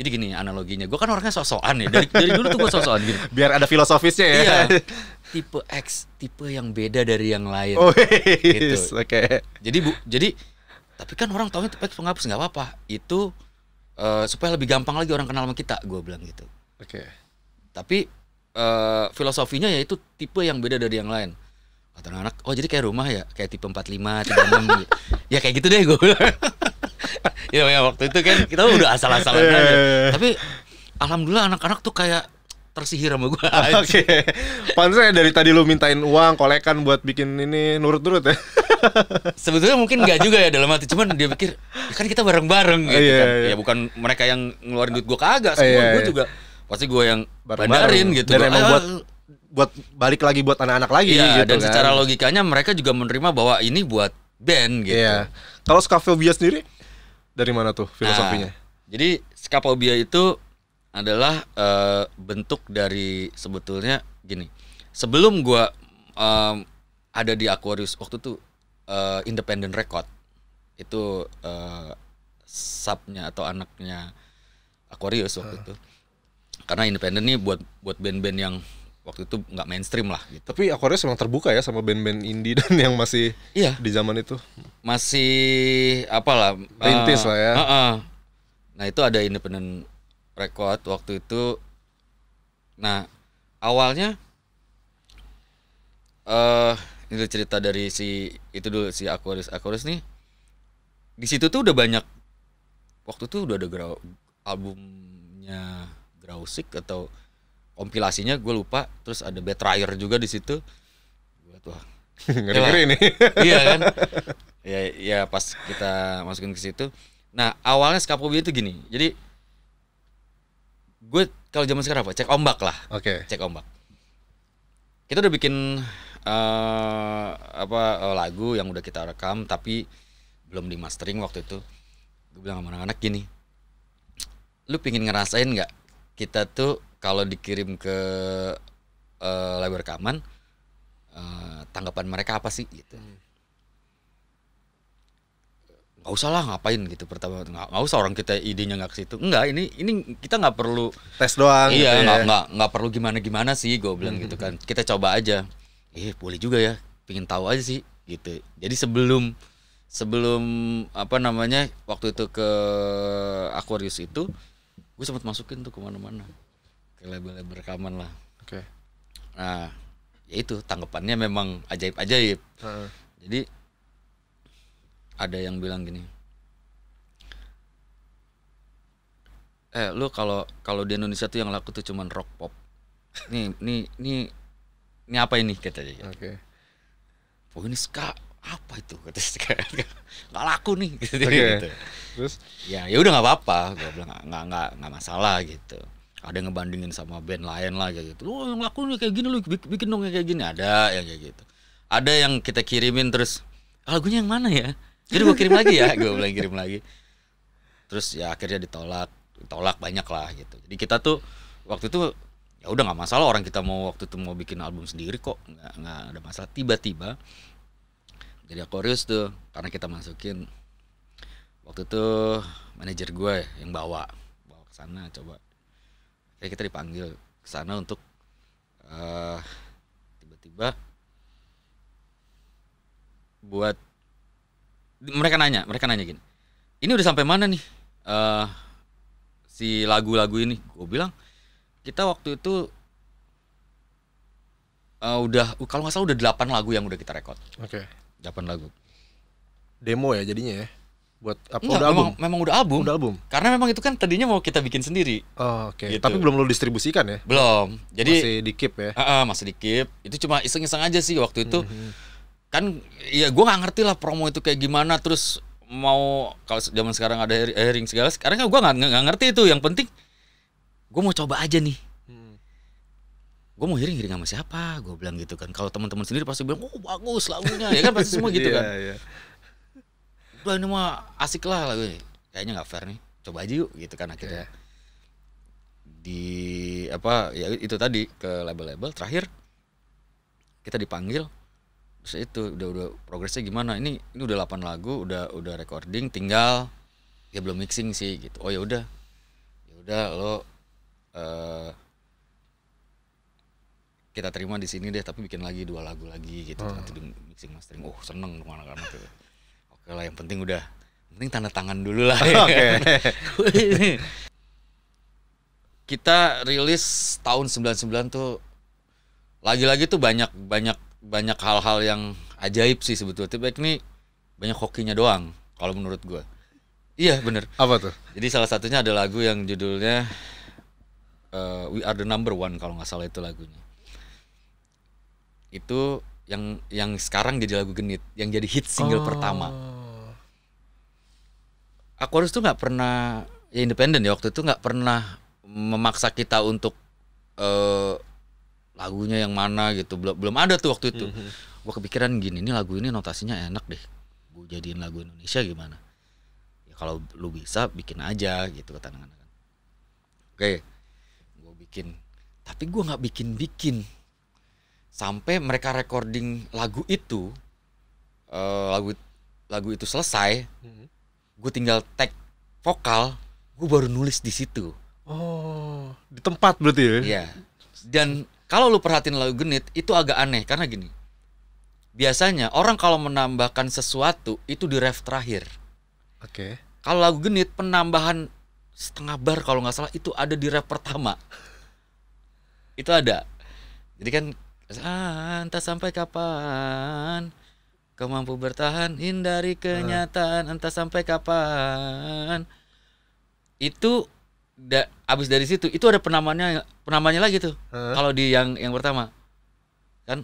Jadi gini analoginya, gue kan orangnya sosokan ya. Dari, dari dulu tuh gue sosokan gitu. Biar ada filosofisnya ya. Iya. Tipe X, tipe yang beda dari yang lain. Oh, gitu. Oke. Okay. Jadi bu, jadi tapi kan orang tahu tipe X penghapus nggak apa-apa. Itu uh, supaya lebih gampang lagi orang kenal sama kita gue bilang gitu oke okay. tapi uh, filosofinya yaitu tipe yang beda dari yang lain kata anak oh jadi kayak rumah ya kayak tipe 45 tipe 6 gitu. ya kayak gitu deh gue ya, ya waktu itu kan kita udah asal-asalan iya, aja iya, iya. tapi alhamdulillah anak-anak tuh kayak tersihir sama gue Oke okay. ya dari tadi lu mintain uang kolekan buat bikin ini nurut-nurut ya Sebetulnya mungkin nggak juga ya dalam hati Cuman dia pikir ya kan kita bareng-bareng gitu iya. kan Iya. Ya bukan mereka yang ngeluarin duit gue kagak Semua iya. gue iya. juga Pasti gue yang bareng -bareng. gitu Dan gua, emang ah. buat buat balik lagi buat anak-anak lagi Iya. gitu dan kan. secara logikanya mereka juga menerima bahwa ini buat band gitu. Iya. Kalau Scafobia sendiri dari mana tuh filosofinya? Nah, jadi Scafobia itu adalah uh, bentuk dari sebetulnya gini. Sebelum gua um, ada di Aquarius waktu itu uh, Independent Record itu uh, subnya atau anaknya Aquarius waktu itu. Karena Independent nih buat buat band-band yang waktu itu nggak mainstream lah gitu. Tapi Aquarius memang terbuka ya sama band-band indie dan yang masih iya. di zaman itu. Masih apalah rintis uh, lah ya. Uh -uh. Nah, itu ada Independent record waktu itu nah awalnya eh uh, ini cerita dari si itu dulu si Aquarius Aquarius nih di situ tuh udah banyak waktu tuh udah ada grau, albumnya Grausik atau kompilasinya gue lupa terus ada Betrayer juga di situ gue tuh ngeri ini iya kan ya ya pas kita masukin ke situ nah awalnya Skapobi itu gini jadi gue kalau zaman sekarang apa? Cek ombak lah. Oke. Okay. Cek ombak. Kita udah bikin uh, apa uh, lagu yang udah kita rekam tapi belum di mastering waktu itu. Gue bilang sama anak-anak gini, lu pingin ngerasain nggak kita tuh kalau dikirim ke uh, eh, lebar rekaman uh, tanggapan mereka apa sih gitu. Hmm nggak usah lah ngapain gitu pertama nggak usah orang kita idenya nggak ke situ nggak ini ini kita nggak perlu tes doang iya gitu nggak ya. nggak nggak perlu gimana gimana sih gue bilang hmm. gitu kan kita coba aja eh boleh juga ya pingin tahu aja sih gitu jadi sebelum sebelum apa namanya waktu itu ke Aquarius itu gue sempat masukin tuh kemana-mana ke label-label rekaman lah oke okay. nah ya itu tanggapannya memang ajaib-ajaib uh. jadi ada yang bilang gini eh lu kalau kalau di Indonesia tuh yang laku tuh cuman rock pop nih nih nih ini apa ini katanya gitu. oke okay. ini ska apa itu kata dia, nggak laku nih gitu, okay. gitu. terus ya ya udah nggak apa-apa gue bilang nggak nggak nggak masalah gitu ada yang ngebandingin sama band lain lah kayak gitu lu oh, yang laku nih kayak gini lu bikin dong kayak gini ada yang kayak gitu ada yang kita kirimin terus lagunya yang mana ya jadi gue kirim lagi ya gue bilang kirim lagi terus ya akhirnya ditolak ditolak banyak lah gitu jadi kita tuh waktu itu ya udah nggak masalah orang kita mau waktu itu mau bikin album sendiri kok nggak nggak ada masalah tiba-tiba jadi Aquarius tuh karena kita masukin waktu itu manajer gue yang bawa bawa ke sana coba ya kita dipanggil ke sana untuk tiba eh, tiba-tiba buat mereka nanya, mereka nanya gini. Ini udah sampai mana nih? Uh, si lagu-lagu ini. Gue bilang kita waktu itu uh, udah kalau nggak salah udah 8 lagu yang udah kita rekod. Oke. Okay. 8 lagu. Demo ya jadinya ya. Buat apa Enggak, udah memang, album? Memang udah album. Udah album. Karena memang itu kan tadinya mau kita bikin sendiri. Oh, oke. Okay. Gitu. Tapi belum lo distribusikan ya? Belum. Jadi masih di ya. Uh, uh, masih di Itu cuma iseng-iseng aja sih waktu itu. Mm -hmm kan ya gue nggak ngerti lah promo itu kayak gimana terus mau kalau zaman sekarang ada hearing segala sekarang kan gue nggak nggak ngerti itu yang penting gue mau coba aja nih hmm. gue mau hearing hearing sama siapa gue bilang gitu kan kalau teman-teman sendiri pasti bilang oh bagus lagunya ya kan pasti semua gitu iya, kan yeah. udah ini mah asik lah lagu kayaknya nggak fair nih coba aja yuk gitu kan akhirnya iya. di apa ya itu tadi ke label-label terakhir kita dipanggil itu udah udah progresnya gimana ini ini udah 8 lagu udah udah recording tinggal ya belum mixing sih gitu oh ya udah ya udah lo uh, kita terima di sini deh tapi bikin lagi dua lagu lagi gitu hmm. nanti di mixing mastering oh seneng kemana anak-anak gitu. oke lah yang penting udah yang penting tanda tangan dulu lah ya. kita rilis tahun 99 tuh lagi-lagi tuh banyak banyak banyak hal-hal yang ajaib sih sebetulnya. tapi ini banyak hokinya doang kalau menurut gue. Iya bener. Apa tuh? Jadi salah satunya ada lagu yang judulnya uh, We Are the Number One kalau nggak salah itu lagunya. Itu yang yang sekarang jadi lagu genit, yang jadi hit single oh. pertama. Aku harus tuh nggak pernah ya independen ya waktu itu nggak pernah memaksa kita untuk uh, lagunya yang mana gitu belum belum ada tuh waktu itu mm-hmm. gue kepikiran gini ini lagu ini notasinya enak deh gue jadiin lagu Indonesia gimana ya kalau lu bisa bikin aja gitu kata anak oke gue bikin tapi gue nggak bikin bikin sampai mereka recording lagu itu uh, lagu lagu itu selesai mm-hmm. gue tinggal tag vokal gue baru nulis di situ oh di tempat berarti ya iya dan kalau lu perhatiin lagu genit itu agak aneh karena gini. Biasanya orang kalau menambahkan sesuatu itu di ref terakhir. Oke. Okay. Kalau lagu genit penambahan setengah bar kalau nggak salah itu ada di ref pertama. itu ada. Jadi kan entah sampai kapan Kau mampu bertahan hindari ah. kenyataan entah sampai kapan. Itu da, abis dari situ itu ada penamanya penamanya lagi tuh huh? kalau di yang yang pertama kan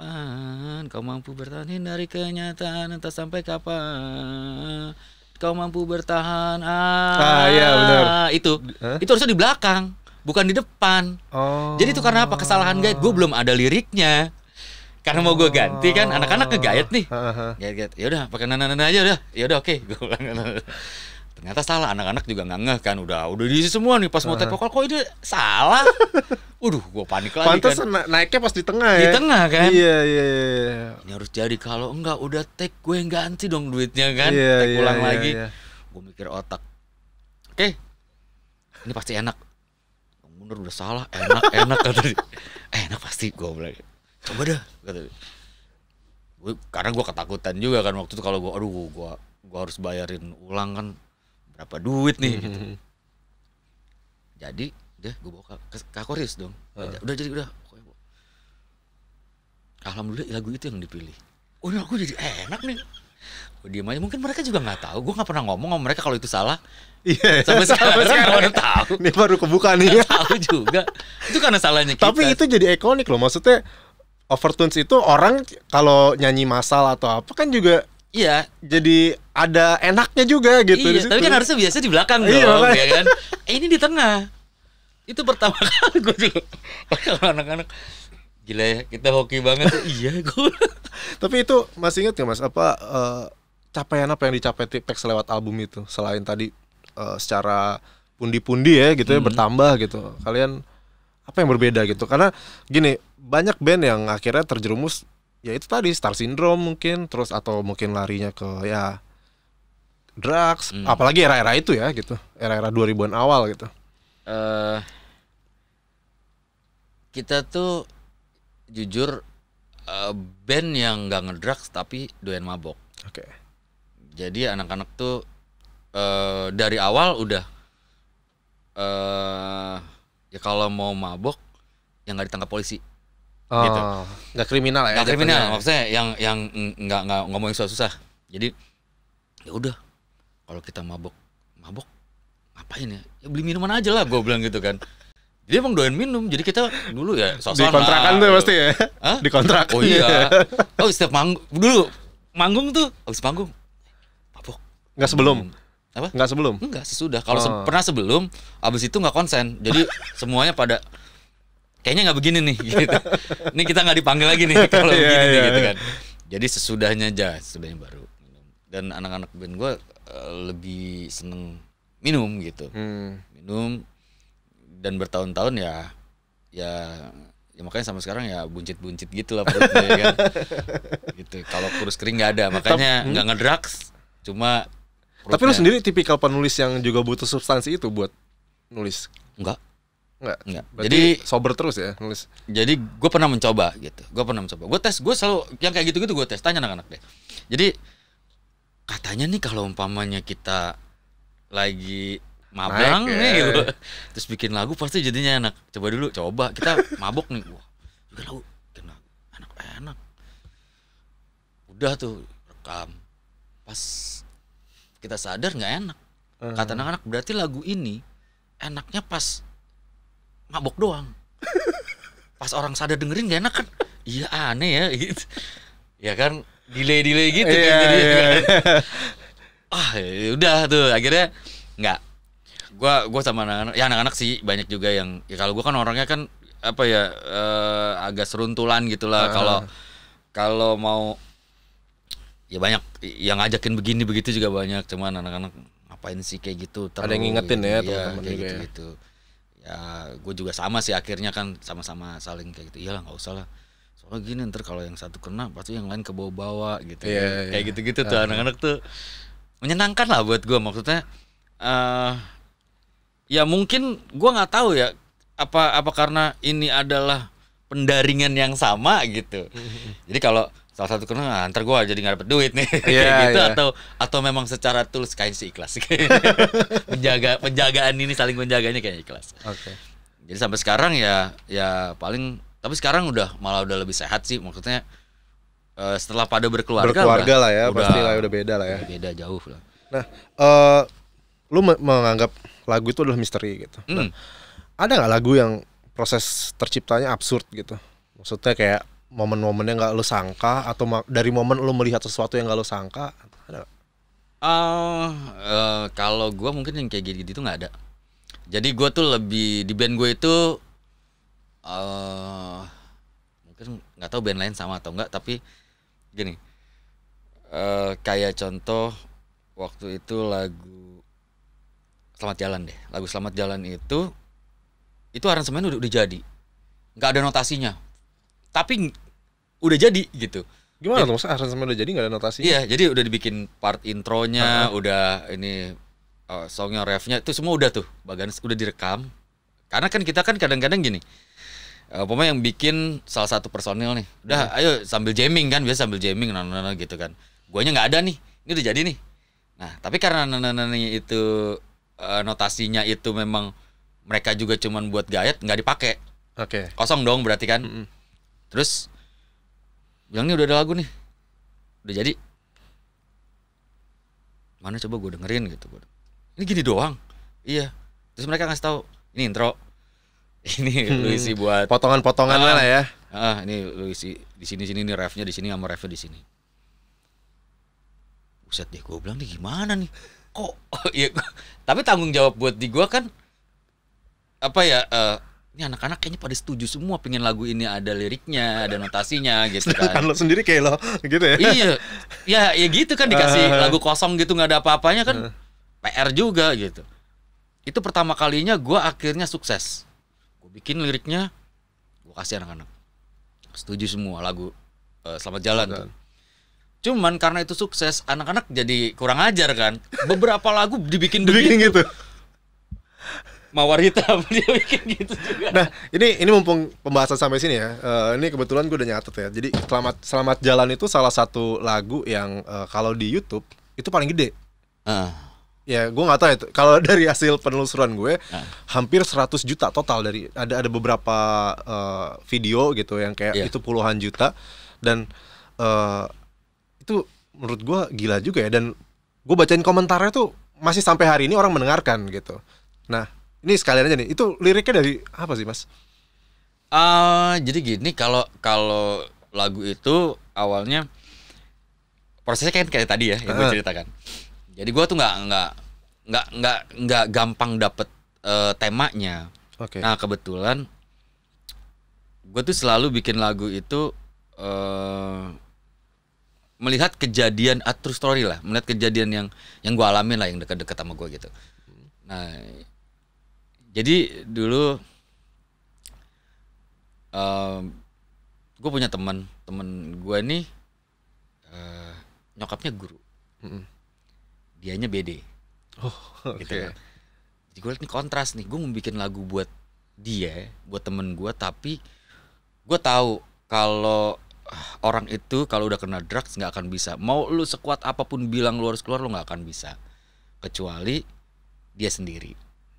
ah, kapan kau mampu bertahan dari kenyataan entah sampai kapan kau mampu bertahan ah, ah iya benar itu huh? itu harusnya di belakang bukan di depan oh. jadi itu karena apa kesalahan guys gue belum ada liriknya karena mau gue ganti kan anak-anak oh. ngegayet nih. Gayet-gayet. Ya udah pakai nana-nana aja udah. Ya udah oke. Okay. Gue ternyata salah anak-anak juga nggak ngeh kan udah udah diisi semua nih pas mau uh. take vokal kok ini salah Waduh, gue panik lagi Pantes kan. na naiknya pas di tengah ya. Di tengah kan. Iya, iya, iya. Ini iya. ya harus jadi kalau enggak udah take gue yang ganti dong duitnya kan. Iya, take iya, ulang iya, lagi. Iya. Gue mikir otak. Oke. Okay. Ini pasti enak. Bener udah salah, enak, enak kata dia. Eh, enak pasti gue bilang. Coba dah kata dia. Gue, karena gue ketakutan juga kan waktu itu kalau gue aduh gue gue harus bayarin ulang kan berapa duit nih gitu. Hmm. jadi deh gue bawa ke, kakoris dong uh. udah jadi udah alhamdulillah ya lagu itu yang dipilih oh ini aku jadi enak nih gue diem aja mungkin mereka juga nggak tahu gue nggak pernah ngomong sama mereka kalau itu salah iya yeah, sampai sekarang nggak tahu ini baru kebuka nih tahu juga itu karena salahnya kita tapi itu jadi ikonik loh maksudnya overtones itu orang kalau nyanyi masal atau apa kan juga iya jadi ada enaknya juga gitu. Iya, tapi kan harusnya biasa di belakang iya, dong, ya kan. Eh, ini di tengah. Itu pertama kali gue juga. Kalau anak-anak gila ya, kita hoki banget. iya, gue. tapi itu masih ingat ya Mas apa uh, capaian apa yang dicapai Tipex lewat album itu selain tadi uh, secara pundi-pundi ya gitu ya, hmm. ya bertambah gitu. Kalian apa yang berbeda gitu? Karena gini, banyak band yang akhirnya terjerumus ya itu tadi star syndrome mungkin terus atau mungkin larinya ke ya drugs, hmm. apalagi era-era itu ya gitu, era-era 2000-an awal gitu. Uh, kita tuh jujur uh, band yang nggak ngedrugs tapi doyan mabok. Oke. Okay. Jadi anak-anak tuh uh, dari awal udah uh, ya kalau mau mabok yang nggak ditangkap polisi. Oh, gitu. Gak kriminal ya? Gak kriminal, maksudnya yang yang nggak nggak ngomongin susah-susah. Jadi ya udah kalau kita mabok mabok ngapain ya ya beli minuman aja lah gue bilang gitu kan dia emang doain minum jadi kita dulu ya sosok di kontrakan tuh ya pasti ya Hah? di kontrak oh iya oh setiap manggung dulu manggung tuh oh, habis manggung mabok nggak sebelum apa nggak sebelum nggak sesudah kalau oh. se pernah sebelum abis itu nggak konsen jadi semuanya pada kayaknya nggak begini nih gitu. ini kita nggak dipanggil lagi nih kalau yeah, begini yeah, nih, gitu iya. kan jadi sesudahnya aja sesudahnya baru dan anak-anak band gue Eh, lebih seneng minum gitu hmm. minum dan bertahun-tahun ya ya ya makanya sama sekarang ya buncit-buncit gitu lah perutnya ya kan gitu kalau kurus kering nggak ada makanya nggak hmm. ngedrugs cuma tapi lu sendiri tipikal penulis yang juga butuh substansi itu buat nulis enggak enggak, enggak. jadi sober terus ya nulis jadi gue pernah mencoba gitu gue pernah mencoba gue tes gue selalu yang kayak gitu-gitu gue tes tanya anak-anak deh jadi katanya nih kalau umpamanya kita lagi mabang Naik, nih ya. gitu. terus bikin lagu pasti jadinya enak coba dulu coba kita mabok nih wah bikin lagu enak enak enak udah tuh rekam pas kita sadar nggak enak hmm. kata anak-anak berarti lagu ini enaknya pas mabok doang pas orang sadar dengerin gak enak kan iya aneh ya gitu ya kan delay delay gitu yeah, kan, jadi yeah. Kan. yeah. ah ya udah tuh akhirnya nggak gua gua sama anak-anak ya anak-anak sih banyak juga yang ya kalau gua kan orangnya kan apa ya uh, agak seruntulan gitulah kalau uh. kalau mau ya banyak yang ngajakin begini begitu juga banyak cuman anak-anak ngapain sih kayak gitu terus, ada yang ngingetin ya, ya teman-teman gitu, ya. gitu ya gue juga sama sih akhirnya kan sama-sama saling kayak gitu iyalah nggak usah lah soalnya gini ntar kalau yang satu kena pasti yang lain ke bawa-bawa gitu yeah, ya. Yeah. kayak gitu-gitu tuh ah. anak-anak tuh menyenangkan lah buat gue maksudnya uh, ya mungkin gue nggak tahu ya apa apa karena ini adalah pendaringan yang sama gitu jadi kalau salah satu kena ah, ntar gue jadi nggak dapet duit nih yeah, kayak gitu yeah. atau atau memang secara tulus kayak si ikhlas menjaga penjagaan ini saling menjaganya kayak ikhlas okay. jadi sampai sekarang ya ya paling tapi sekarang udah malah udah lebih sehat sih maksudnya uh, setelah pada berkeluarga berkeluarga lah ya udah, pasti lah ya, udah beda lah ya beda jauh lah nah uh, lu menganggap lagu itu adalah misteri gitu nah, hmm. nah, ada nggak lagu yang proses terciptanya absurd gitu maksudnya kayak momen-momennya nggak lu sangka atau dari momen lu melihat sesuatu yang nggak lu sangka ada Uh, uh, kalau gue mungkin yang kayak gitu-gitu nggak ada. Jadi gue tuh lebih di band gue itu uh, mungkin nggak tahu band lain sama atau enggak tapi gini uh, kayak contoh waktu itu lagu Selamat Jalan deh lagu Selamat Jalan itu itu aransemen udah, udah jadi nggak ada notasinya tapi udah jadi gitu gimana tuh maksudnya aransemen udah jadi nggak ada notasinya iya jadi udah dibikin part intronya uh -huh. udah ini uh, songnya refnya itu semua udah tuh bagan udah direkam karena kan kita kan kadang-kadang gini uh, pokoknya yang bikin salah satu personil nih udah hmm. ayo sambil jamming kan biasa sambil jamming nah, nah, nah gitu kan guanya nggak ada nih ini udah jadi nih nah tapi karena nah, nah, nah, itu uh, notasinya itu memang mereka juga cuman buat gayet nggak dipakai oke okay. kosong dong berarti kan mm -hmm. terus bilang nih udah ada lagu nih udah jadi mana coba gue dengerin gitu gue ini gini doang iya terus mereka ngasih tahu ini intro ini hmm. lu isi hmm. buat potongan-potongan lah ya. Ah, ah ini lu isi di sini-sini nih refnya di sini sama refnya di sini. Buset deh, gue bilang nih gimana nih? Kok oh, ya, tapi tanggung jawab buat di gua kan apa ya uh, ini anak-anak kayaknya pada setuju semua pengen lagu ini ada liriknya, ada notasinya gitu kan. lo sendiri kayak lo gitu ya. Iya. Ya ya gitu kan dikasih uh, lagu kosong gitu nggak ada apa-apanya kan uh. Ah. PR juga gitu. Itu pertama kalinya gue akhirnya sukses gue bikin liriknya gue kasih anak-anak setuju semua lagu uh, Selamat Jalan Selamat. cuman karena itu sukses anak-anak jadi kurang ajar kan beberapa lagu dibikin dibikin gitu mawar hitam dia bikin gitu juga. Nah, ini ini mumpung pembahasan sampai sini ya. Uh, ini kebetulan gue udah nyatet ya. Jadi selamat selamat jalan itu salah satu lagu yang uh, kalau di YouTube itu paling gede. Uh ya gue nggak tahu itu kalau dari hasil penelusuran gue nah. hampir 100 juta total dari ada ada beberapa uh, video gitu yang kayak yeah. itu puluhan juta dan uh, itu menurut gue gila juga ya dan gue bacain komentarnya tuh masih sampai hari ini orang mendengarkan gitu nah ini sekalian aja nih itu liriknya dari apa sih mas uh, jadi gini kalau kalau lagu itu awalnya prosesnya kayak kayak tadi ya yang uh. gue ceritakan jadi gue tuh nggak nggak nggak nggak nggak gampang dapet uh, temanya. Okay. Nah kebetulan gue tuh selalu bikin lagu itu uh, melihat kejadian uh, true story lah, melihat kejadian yang yang gue alamin lah yang dekat-dekat sama gue gitu. Nah jadi dulu uh, eh, gue punya teman teman gue nih uh, nyokapnya guru. Mm -mm dianya BD oh okay. gitu kan jadi gue liat nih kontras nih gue mau bikin lagu buat dia buat temen gue tapi gue tahu kalau orang itu kalau udah kena drugs nggak akan bisa mau lu sekuat apapun bilang lu harus keluar lu nggak akan bisa kecuali dia sendiri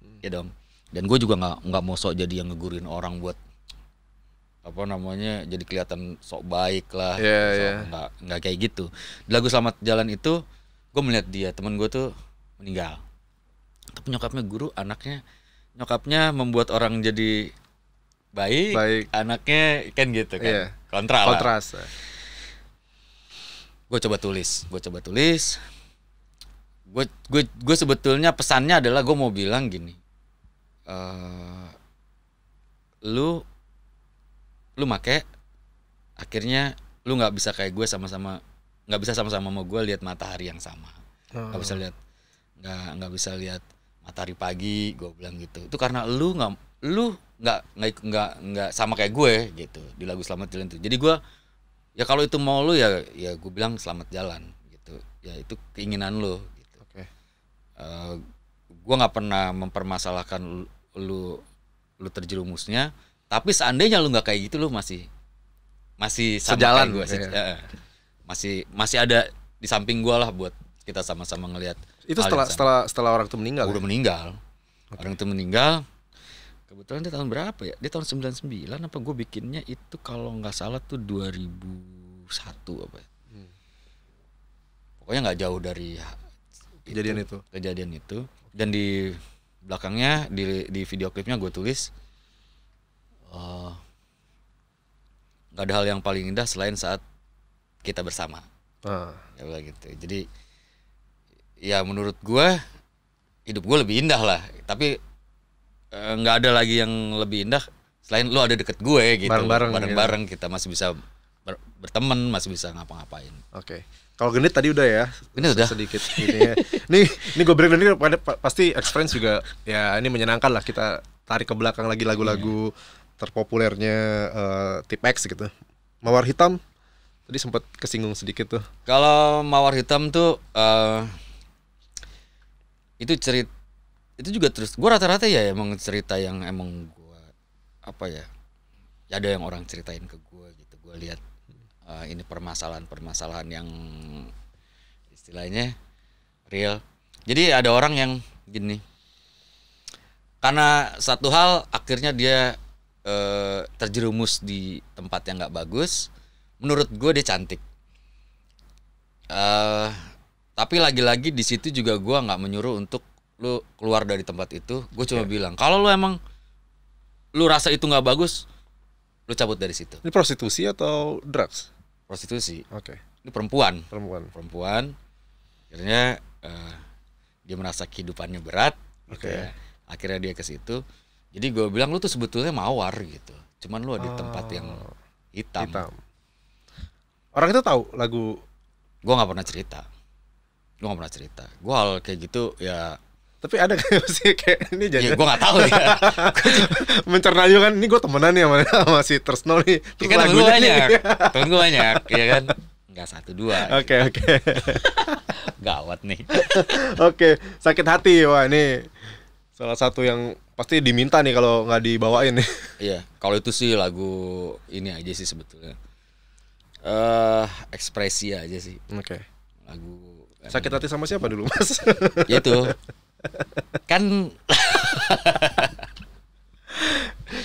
hmm. ya dong dan gue juga nggak nggak mau sok jadi yang ngegurin orang buat apa namanya jadi kelihatan sok baik lah yeah, so, yeah. nggak nggak kayak gitu lagu selamat jalan itu gue melihat dia teman gue tuh meninggal tapi nyokapnya guru anaknya nyokapnya membuat orang jadi baik, baik. anaknya kan gitu kan yeah. kontra kontras gue coba tulis gue coba tulis gue gue gue sebetulnya pesannya adalah gue mau bilang gini uh, lu lu make akhirnya lu nggak bisa kayak gue sama-sama nggak bisa sama-sama mau gue lihat matahari yang sama nggak hmm. bisa lihat nggak nggak bisa lihat matahari pagi gue bilang gitu itu karena lu nggak lu nggak nggak nggak sama kayak gue gitu di lagu selamat jalan itu jadi gue ya kalau itu mau lu ya ya gue bilang selamat jalan gitu ya itu keinginan lu gitu okay. uh, eh, gue nggak pernah mempermasalahkan lu, lu lu terjerumusnya tapi seandainya lu nggak kayak gitu lu masih masih sejalan gue sih. Iya masih masih ada di samping gue lah buat kita sama-sama ngelihat itu setelah setelah setelah orang itu meninggal ya? udah ya? meninggal okay. orang itu meninggal kebetulan dia tahun berapa ya dia tahun 99 apa gue bikinnya itu kalau nggak salah tuh 2001 apa ya hmm. pokoknya nggak jauh dari kejadian itu, itu kejadian itu dan di belakangnya di di video klipnya gue tulis eh, nggak uh, ada hal yang paling indah selain saat kita bersama Ah. Ya gitu jadi ya menurut gue hidup gue lebih indah lah tapi eh, nggak eh, ada lagi yang lebih indah selain lo ada deket gue gitu bareng-bareng gitu. bareng-bareng kita masih bisa ber berteman masih bisa ngapa-ngapain oke okay. Kalau genit tadi udah ya. Ini udah sedikit ini. Nih, ini gue break dulu kan pada pasti experience juga ya ini menyenangkan lah kita tarik ke belakang lagi lagu-lagu iya. terpopulernya uh, tip X gitu. Mawar hitam tadi sempat kesinggung sedikit tuh. Kalau Mawar Hitam tuh uh, itu cerit itu juga terus gue rata-rata ya emang cerita yang emang gue apa ya, ya ada yang orang ceritain ke gue gitu gue lihat uh, ini permasalahan-permasalahan yang istilahnya real jadi ada orang yang gini karena satu hal akhirnya dia uh, terjerumus di tempat yang nggak bagus menurut gue dia cantik uh, tapi lagi-lagi di situ juga gue nggak menyuruh untuk lu keluar dari tempat itu gue cuma yeah. bilang kalau lu emang lu rasa itu nggak bagus lu cabut dari situ ini prostitusi atau drugs prostitusi oke okay. ini perempuan perempuan perempuan akhirnya uh, dia merasa kehidupannya berat gitu oke okay. gitu ya. akhirnya dia ke situ jadi gue bilang lu tuh sebetulnya mawar gitu cuman lu ada di tempat yang oh. hitam, hitam. Orang itu tahu lagu gue nggak pernah cerita gue nggak pernah cerita gue hal kayak gitu ya tapi ada kayak sih kayak ini ya, jadi ya, gue nggak tahu ya mencerna juga kan ini gue temenan nih sama, sama si nih terus ya kan temen gue banyak temen gue banyak ya kan nggak satu dua oke okay, oke okay. gawat nih oke okay. sakit hati wah ini salah satu yang pasti diminta nih kalau nggak dibawain nih iya kalau itu sih lagu ini aja sih sebetulnya Eh, uh, ekspresi aja sih. Oke. Okay. Lagu kan. Sakit hati sama siapa dulu, Mas? ya itu. Kan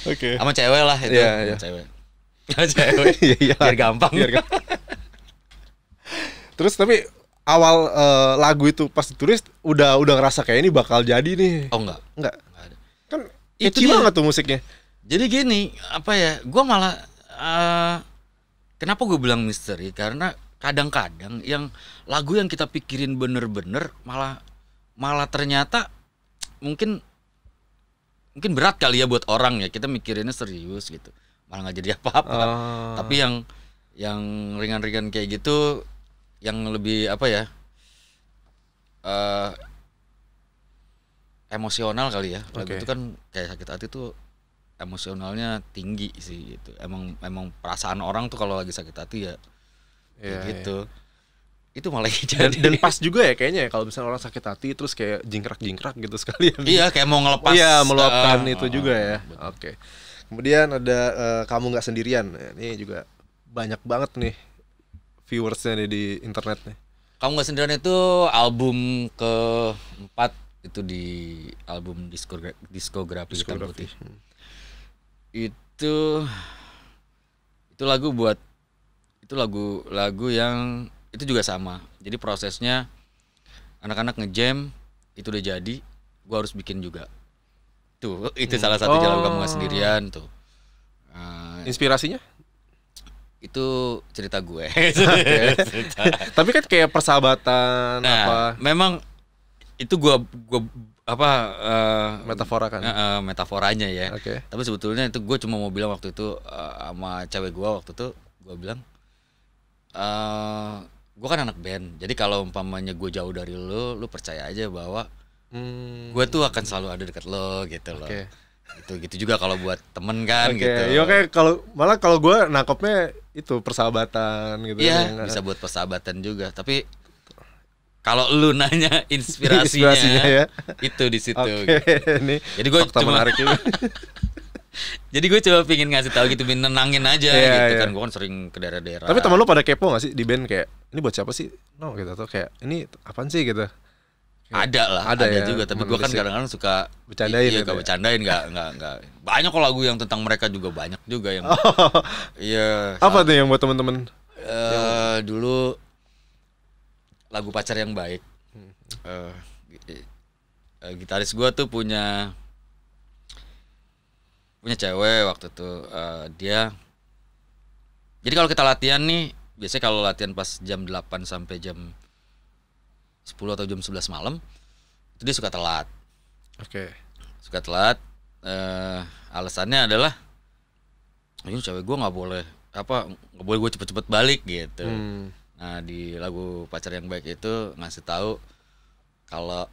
Oke. Okay. Sama cewek lah itu. Yeah, yeah. cewek. Sama cewek. Iya, iya. Biar gampang. Biar gampang. Terus tapi awal uh, lagu itu pas ditulis udah udah ngerasa kayak ini bakal jadi nih. Oh enggak. Enggak. enggak ada. Kan itu banget tuh musiknya. Jadi gini, apa ya? Gua malah uh, Kenapa gue bilang misteri? Karena kadang-kadang yang lagu yang kita pikirin bener-bener malah malah ternyata mungkin mungkin berat kali ya buat orang ya kita mikirinnya serius gitu malah nggak jadi apa-apa oh. tapi yang yang ringan-ringan kayak gitu yang lebih apa ya uh, emosional kali ya lagu okay. itu kan kayak sakit hati tuh emosionalnya tinggi sih gitu emang emang perasaan orang tuh kalau lagi sakit hati ya ya iya, gitu Ya. itu malah jadi dan, dan pas juga ya kayaknya ya kalau misalnya orang sakit hati terus kayak jingkrak jingkrak gitu sekali ya. iya kayak mau ngelepas oh, iya meluapkan uh, itu ah, juga ah, ya oke okay. kemudian ada uh, kamu nggak sendirian ya, ini juga banyak banget nih viewersnya nih di internet nih kamu nggak sendirian itu album keempat itu di album diskografi, diskografi, diskografi. hitam putih hmm itu itu lagu buat itu lagu lagu yang itu juga sama. Jadi prosesnya anak-anak ngejam itu udah jadi, gue harus bikin juga. Tuh, itu hmm. salah satu oh. jalan kamu gak oh. sendirian tuh. Uh, Inspirasinya? Itu cerita gue. Tapi kan kayak persahabatan nah, apa? Memang itu gue gua apa uh, metafora kan? Uh, metaforanya ya. Okay. Tapi sebetulnya itu gue cuma mau bilang waktu itu uh, sama cewek gue waktu itu gue bilang uh, eh, gue kan anak band. Jadi kalau umpamanya gue jauh dari lo, lo percaya aja bahwa hmm. gue tuh akan selalu ada dekat lo gitu okay. loh. Gitu gitu juga kalau buat temen kan okay. gitu. ya oke kalau malah kalau gue nangkepnya itu persahabatan gitu. Iya, kan, ya yeah, bisa buat persahabatan juga. Tapi kalau lu nanya inspirasinya, inspirasinya ya? itu di situ. Okay. Gitu. Jadi gue cuma menarik juga. Jadi gue coba pingin ngasih tau gitu, nenangin aja yeah, gitu yeah. kan. Gue kan sering ke daerah-daerah. Tapi teman lu pada kepo gak sih di band kayak ini buat siapa sih? No gitu atau kayak ini apaan sih gitu. ada lah, ada, ada ya, juga. Tapi gue kan kadang-kadang suka bercandain, iya, ya, gak ya? bercandain, ya? gak, gak, gak. Banyak kok lagu yang tentang mereka juga banyak juga yang. Oh. Iya. Apa tuh yang buat temen-temen? Uh, eh, yang... dulu lagu pacar yang baik uh, gitaris gue tuh punya punya cewek waktu itu uh, dia jadi kalau kita latihan nih biasanya kalau latihan pas jam 8 sampai jam 10 atau jam 11 malam itu dia suka telat oke okay. suka telat uh, alasannya adalah ini cewek gue nggak boleh apa nggak boleh gue cepet-cepet balik gitu hmm Nah, di lagu pacar yang baik itu ngasih tahu kalau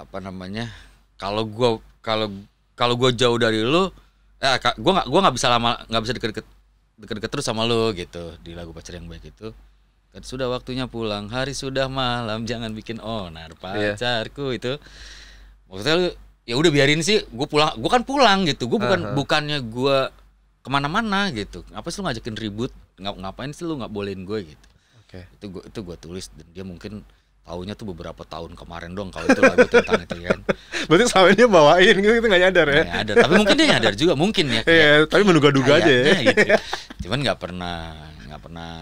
apa namanya? Kalau gua kalau kalau gua jauh dari lu, eh, gua gak, gua nggak bisa lama nggak bisa deket-deket deket-deket terus sama lu gitu di lagu pacar yang baik itu. Kan sudah waktunya pulang, hari sudah malam, jangan bikin onar iya. pacarku yeah. itu. Maksudnya lu ya udah biarin sih, gue pulang, gue kan pulang gitu. gue bukan uh -huh. bukannya gue kemana-mana gitu. Apa sih lu ngajakin ribut? ngapain sih lu nggak bolehin gue gitu? okay. itu gue itu gue tulis dan dia mungkin taunya tuh beberapa tahun kemarin dong kalau itu lagu tentang itu kan. Berarti selama dia bawain gitu kita gitu, nggak nyadar ya? Nggak ada, tapi mungkin dia nyadar juga mungkin ya. Iya, yeah, tapi menduga-duga aja. Ya. Gitu. Ya. Cuman nggak pernah nggak pernah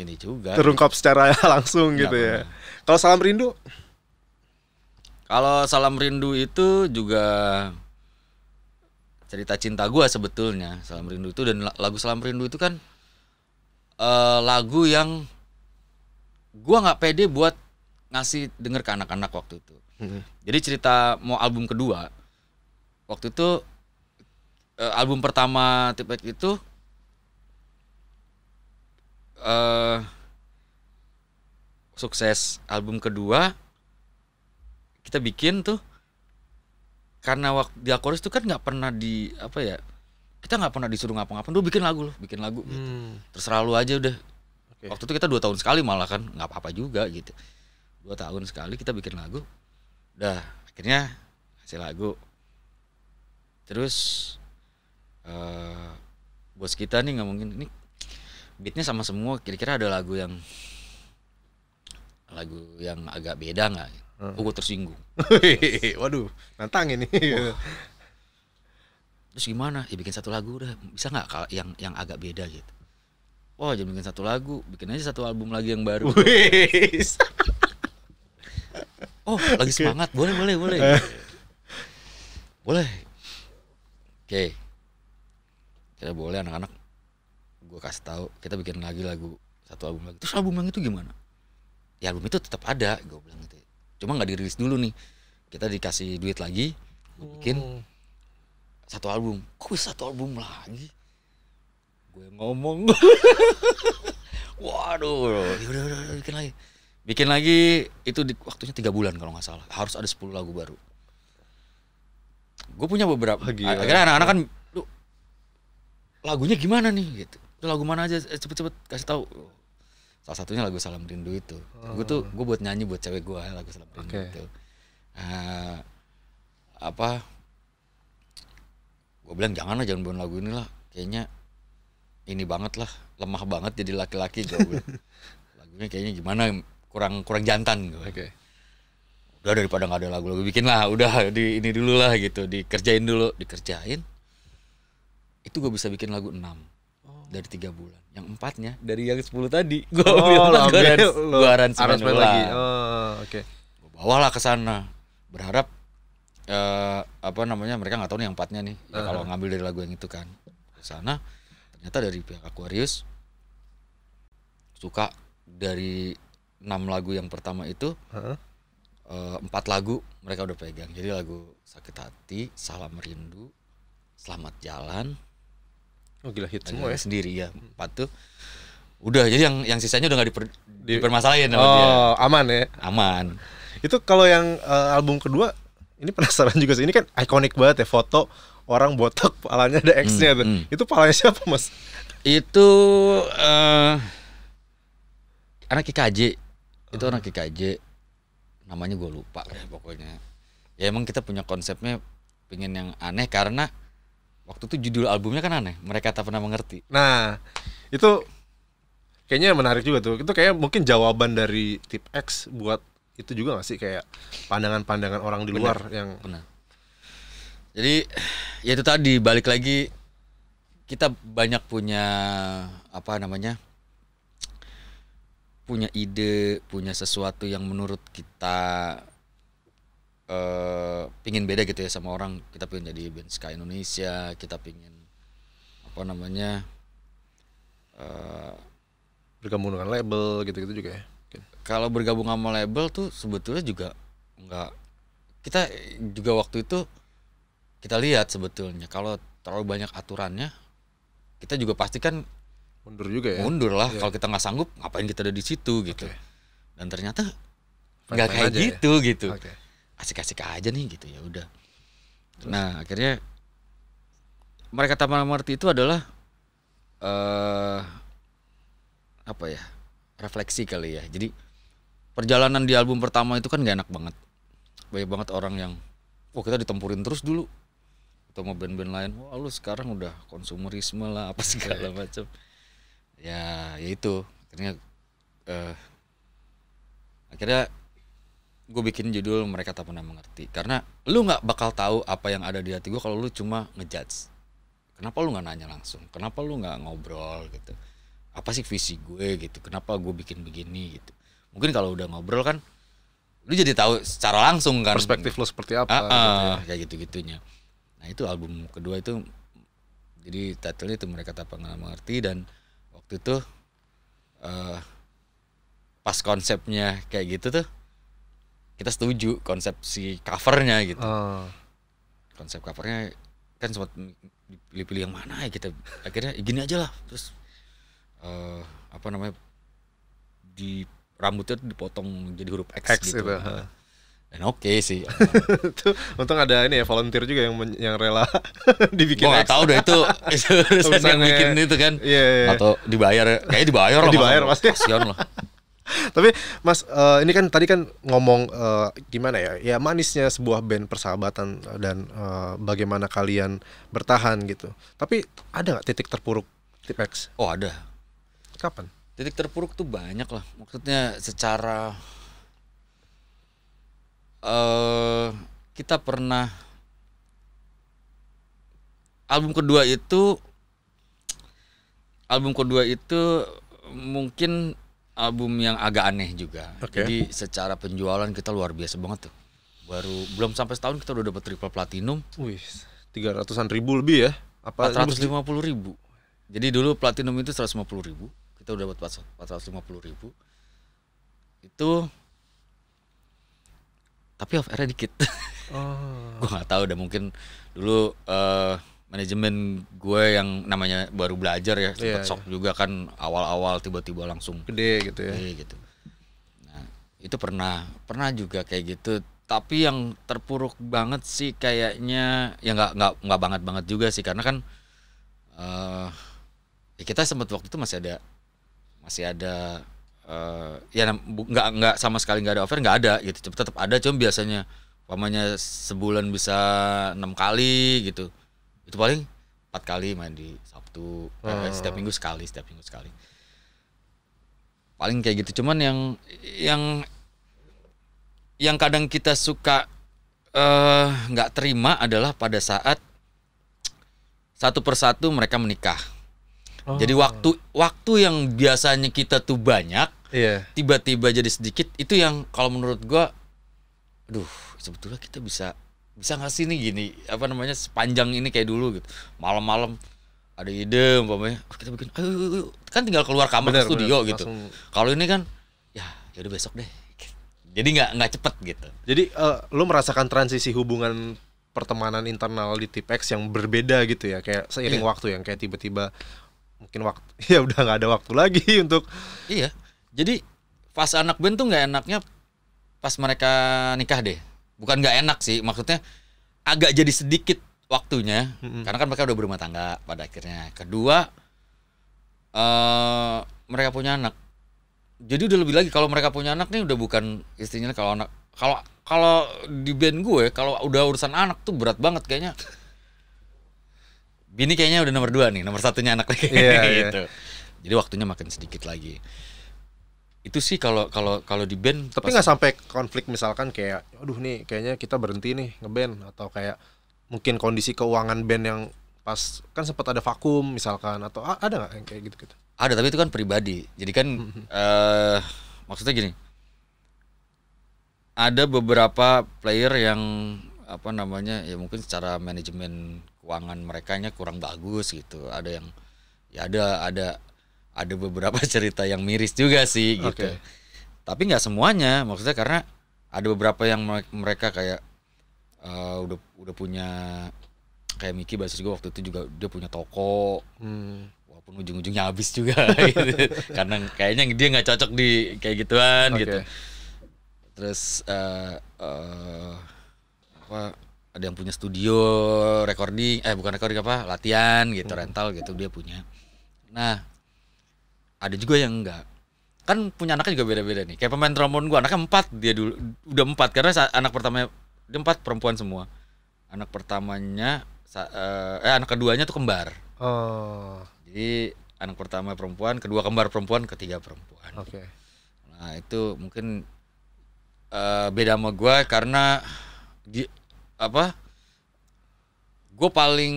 ini juga. Terungkap gitu. secara langsung gitu ya. pernah. ya. Kalau salam rindu? Kalau salam rindu itu juga cerita cinta gue sebetulnya salam rindu itu dan lagu salam rindu itu kan uh, lagu yang Gua nggak pede buat ngasih denger ke anak-anak waktu itu hmm. jadi cerita mau album kedua waktu itu eh, album pertama tipe itu uh, sukses album kedua kita bikin tuh karena waktu di akoris tuh kan nggak pernah di apa ya kita nggak pernah disuruh ngapa-ngapain lu bikin lagu loh bikin lagu gitu. hmm. gitu. terserah lu aja udah Okay. Iya. Waktu itu kita dua tahun sekali malah kan nggak apa-apa juga gitu. Dua tahun sekali kita bikin lagu, udah akhirnya hasil lagu. Terus uh, bos kita nih nggak mungkin ini beatnya sama semua. Kira-kira ada lagu yang lagu yang agak beda nggak? Hmm. Oh, gue tersinggung. Waduh, nantang ini. Terus gimana? Ya bikin satu lagu udah bisa nggak yang yang agak beda gitu wah jangan bikin satu lagu bikin aja satu album lagi yang baru oh lagi semangat boleh boleh boleh eh. boleh oke okay. kita boleh anak-anak gue kasih tahu kita bikin lagi lagu satu album lagi terus album yang itu gimana ya album itu tetap ada gue bilang gitu cuma nggak dirilis dulu nih kita dikasih duit lagi bikin hmm. satu album kok bisa satu album lagi gue ngomong waduh udah udah udah bikin lagi bikin lagi itu di, waktunya tiga bulan kalau nggak salah harus ada 10 lagu baru gue punya beberapa oh, akhirnya anak-anak kan lu lagunya gimana nih gitu lu lagu mana aja eh, cepet-cepet kasih tahu salah satunya lagu salam rindu itu oh. gue tuh gue buat nyanyi buat cewek gue lagu salam rindu okay. itu uh, apa gue bilang jangan lah jangan buat lagu ini lah kayaknya ini banget lah lemah banget jadi laki-laki gue lagunya kayaknya gimana kurang kurang jantan gue okay. udah daripada nggak ada lagu lagu bikin lah udah di ini dulu lah gitu dikerjain dulu dikerjain itu gue bisa bikin lagu enam oh. dari tiga bulan yang empatnya dari yang sepuluh tadi gue oh, bilang gue aransemen ulang lagi. oh, oke okay. gue bawalah ke sana berharap uh, apa namanya mereka nggak tahu nih yang empatnya nih uh ya, -huh. kalau uh-huh. ngambil dari lagu yang itu kan ke sana ternyata dari pihak Aquarius suka dari enam lagu yang pertama itu huh? Eh, empat lagu mereka udah pegang jadi lagu sakit hati salam rindu selamat jalan oh gila hit semua ya sendiri ya empat tuh udah jadi yang yang sisanya udah nggak diper, dipermasalahin sama oh, dia aman ya aman itu kalau yang uh, album kedua ini penasaran juga sih ini kan ikonik banget ya foto orang botak palanya ada X-nya hmm, tuh. Hmm, Itu palanya siapa, Mas? Itu uh, anak KKJ. Itu orang oh. KKJ. Namanya gue lupa ya pokoknya. Ya emang kita punya konsepnya pengen yang aneh karena waktu itu judul albumnya kan aneh. Mereka tak pernah mengerti. Nah, itu kayaknya menarik juga tuh. Itu kayak mungkin jawaban dari tip X buat itu juga gak sih kayak pandangan-pandangan orang di luar bener, yang bener jadi ya itu tadi balik lagi kita banyak punya apa namanya? punya ide, punya sesuatu yang menurut kita uh, pingin beda gitu ya sama orang. Kita pingin jadi band ska Indonesia, kita pingin apa namanya uh, bergabung dengan label gitu-gitu juga ya. Kalau bergabung sama label tuh sebetulnya juga nggak kita juga waktu itu kita lihat sebetulnya kalau terlalu banyak aturannya kita juga pasti kan mundur juga ya mundur lah yeah. kalau kita nggak sanggup ngapain kita ada di situ gitu okay. dan ternyata nggak kayak gitu ya? gitu, gitu. okay. asik-asik aja nih gitu ya udah nah akhirnya mereka tanpa mengerti itu adalah uh, apa ya refleksi kali ya jadi perjalanan di album pertama itu kan gak enak banget banyak banget orang yang oh kita ditempurin terus dulu atau mau band-band lain wah lu sekarang udah konsumerisme lah apa segala iya. macam ya ya itu akhirnya uh, akhirnya gue bikin judul mereka tak pernah mengerti karena lu nggak bakal tahu apa yang ada di hati gue kalau lu cuma ngejudge kenapa lu nggak nanya langsung kenapa lu nggak ngobrol gitu apa sih visi gue gitu kenapa gue bikin begini gitu mungkin kalau udah ngobrol kan lu jadi tahu secara langsung kan perspektif lu seperti apa uh, uh, gitu ya. kayak gitu gitunya Nah itu album kedua itu jadi title itu mereka tak pernah mengerti dan waktu itu uh, pas konsepnya kayak gitu tuh kita setuju konsep si covernya gitu. Uh. Konsep covernya kan sempat dipilih-pilih yang mana ya kita akhirnya gini aja lah terus uh, apa namanya di rambutnya dipotong jadi huruf X, X gitu. Itu. Ya, oke okay sih. Tuh, untung ada ini ya volunteer juga yang yang rela dibikin. Gua tahu deh itu itu urusan yang bikin itu kan. Iya, iya. iya. Atau dibayar kayak dibayar lah. dibayar pasti. Kasihan lah. Tapi Mas uh, ini kan tadi kan ngomong uh, gimana ya? Ya manisnya sebuah band persahabatan eh, dan uh, bagaimana kalian bertahan gitu. Tapi ada nggak titik terpuruk Tipex? Oh, ada. Kapan? Titik terpuruk tuh banyak lah. Maksudnya secara uh, kita pernah album kedua itu album kedua itu mungkin album yang agak aneh juga. Okay. Jadi secara penjualan kita luar biasa banget tuh. Baru belum sampai setahun kita udah dapat triple platinum. tiga ratusan ribu lebih ya? Apa? Empat ratus lima puluh ribu. Jadi dulu platinum itu seratus lima puluh ribu, kita udah dapat empat ratus lima puluh ribu. Itu tapi off airnya dikit oh. gue nggak tahu udah mungkin dulu uh, manajemen gue yang namanya baru belajar ya sempet yeah, sok yeah. juga kan awal-awal tiba-tiba langsung gede gitu ya gede gitu nah itu pernah pernah juga kayak gitu tapi yang terpuruk banget sih kayaknya ya nggak nggak nggak banget banget juga sih karena kan uh, ya kita sempat waktu itu masih ada masih ada uh, ya nggak nggak sama sekali nggak ada offer nggak ada gitu tetap ada cuma biasanya pamannya sebulan bisa enam kali gitu itu paling empat kali main di Sabtu hmm. eh, oh. setiap minggu sekali setiap minggu sekali paling kayak gitu cuman yang yang yang kadang kita suka eh, nggak uh, terima adalah pada saat satu persatu mereka menikah Oh. Jadi waktu waktu yang biasanya kita tuh banyak, tiba tiba-tiba jadi sedikit. Itu yang kalau menurut gua, duh, sebetulnya kita bisa bisa nggak sih nih gini apa namanya sepanjang ini kayak dulu gitu. Malam-malam ada ide umpamanya oh, kita bikin ayo, ayo, kan tinggal keluar kamar bener, studio bener, gitu kalau ini kan ya yaudah besok deh jadi nggak nggak cepet gitu jadi uh, eh, lo merasakan transisi hubungan pertemanan internal di Tipex yang berbeda gitu ya kayak seiring yeah. waktu yang kayak tiba-tiba mungkin waktu ya udah nggak ada waktu lagi untuk iya jadi pas anak band tuh nggak enaknya pas mereka nikah deh bukan nggak enak sih maksudnya agak jadi sedikit waktunya mm-hmm. karena kan mereka udah berumah tangga pada akhirnya kedua uh, mereka punya anak jadi udah lebih lagi kalau mereka punya anak nih udah bukan istrinya kalau anak kalau kalau di band gue kalau udah urusan anak tuh berat banget kayaknya Bini kayaknya udah nomor dua nih, nomor satunya anak lagi yeah, gitu. Yeah. Jadi waktunya makin sedikit lagi. Itu sih kalau kalau kalau di band tapi nggak sampai konflik misalkan kayak aduh nih kayaknya kita berhenti nih ngeband atau kayak mungkin kondisi keuangan band yang pas kan sempat ada vakum misalkan atau ada nggak yang kayak gitu gitu ada tapi itu kan pribadi jadi kan uh, maksudnya gini ada beberapa player yang apa namanya ya mungkin secara manajemen keuangan mereka nya kurang bagus gitu ada yang ya ada ada ada beberapa cerita yang miris juga sih okay. gitu tapi nggak semuanya maksudnya karena ada beberapa yang mereka kayak uh, udah udah punya kayak Miki basis gue waktu itu juga dia punya toko hmm. walaupun ujung-ujungnya habis juga gitu. karena kayaknya dia nggak cocok di kayak gituan okay. gitu terus uh, uh, apa ada yang punya studio recording eh bukan recording apa latihan gitu hmm. rental gitu dia punya nah ada juga yang enggak kan punya anaknya juga beda-beda nih kayak pemain trombon gua anaknya empat dia dulu udah empat karena anak pertamanya dia empat perempuan semua anak pertamanya eh, eh anak keduanya tuh kembar oh jadi anak pertama perempuan kedua kembar perempuan ketiga perempuan oke okay. nah itu mungkin uh, beda sama gua karena apa gue paling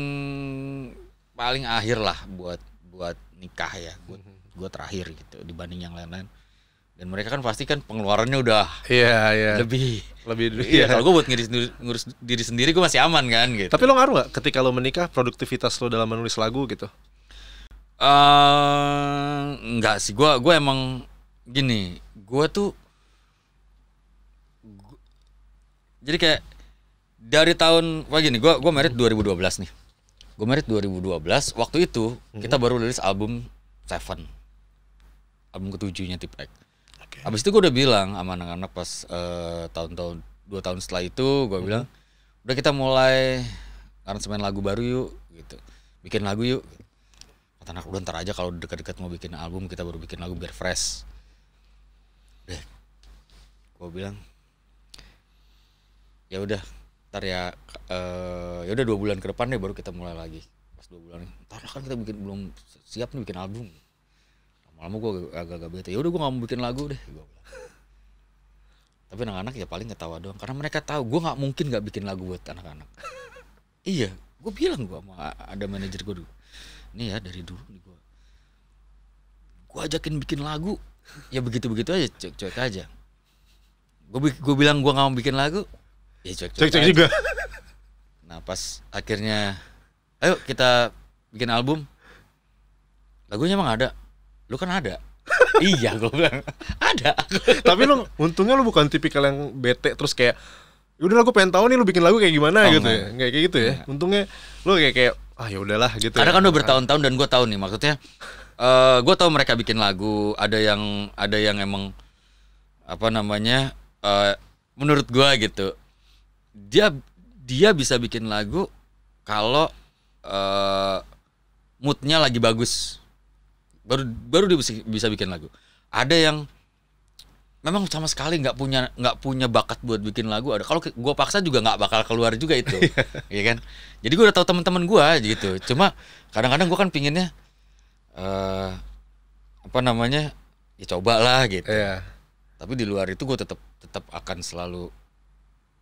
paling akhir lah buat buat nikah ya gue mhm. gue terakhir gitu dibanding yang lain-lain dan mereka kan pasti kan pengeluarannya udah iya iya lebih lebih iya, iya kalau gue buat ngurus, ngurus diri sendiri gue masih aman kan gitu tapi lo ngaruh gak ketika lo menikah produktivitas lo dalam menulis lagu gitu uh, nggak sih gue gue emang gini gue tuh gua, jadi kayak dari tahun wah gini gue gue merit 2012 nih. Gue merit 2012. Waktu itu hmm. kita baru rilis album Seven, album ketujuhnya Tipe X. Okay. Abis itu gue udah bilang sama anak-anak pas tahun eh, tahun-tahun dua tahun setelah itu, gue hmm. bilang udah kita mulai aransemen lagu baru yuk, gitu. Bikin lagu yuk. Kata anak udah ntar aja kalau dekat-dekat mau bikin album kita baru bikin lagu biar fresh. Deh, gue bilang ya udah ntar ya uh, ya udah dua bulan ke depan deh baru kita mulai lagi pas dua bulan ntar kan kita bikin belum siap nih bikin album lama-lama gue agak-agak bete ya udah gue gak mau bikin lagu deh tapi anak-anak ya paling ketawa doang karena mereka tahu gue nggak mungkin nggak bikin lagu buat anak-anak iya gue bilang gue sama ada manajer gue dulu ini ya dari dulu nih gue gue ajakin bikin lagu ya begitu begitu aja cuek cuek aja gue gue bilang gue nggak mau bikin lagu ya cuek-cuek cuek juga nah pas akhirnya ayo kita bikin album lagunya emang ada lu kan ada iya gue bilang ada tapi lu untungnya lu bukan tipikal yang bete terus kayak ya udah gue pengen tahu nih lu bikin lagu kayak gimana oh, gitu ya nggak kayak gitu ya enggak. untungnya lu kayak kayak ah ya udahlah gitu ya. karena ya. kan udah bertahun-tahun dan gue tahu nih maksudnya uh, eh, gue tahu mereka bikin lagu ada yang ada yang emang apa namanya uh, menurut gue gitu dia dia bisa bikin lagu kalau uh, moodnya lagi bagus baru baru dia bisa, bisa bikin lagu ada yang memang sama sekali nggak punya nggak punya bakat buat bikin lagu ada kalau gue paksa juga nggak bakal keluar juga itu ya kan jadi gue udah tahu teman-teman gue gitu cuma kadang-kadang gue kan pinginnya uh, apa namanya ya cobalah gitu yeah. tapi di luar itu gue tetap tetap akan selalu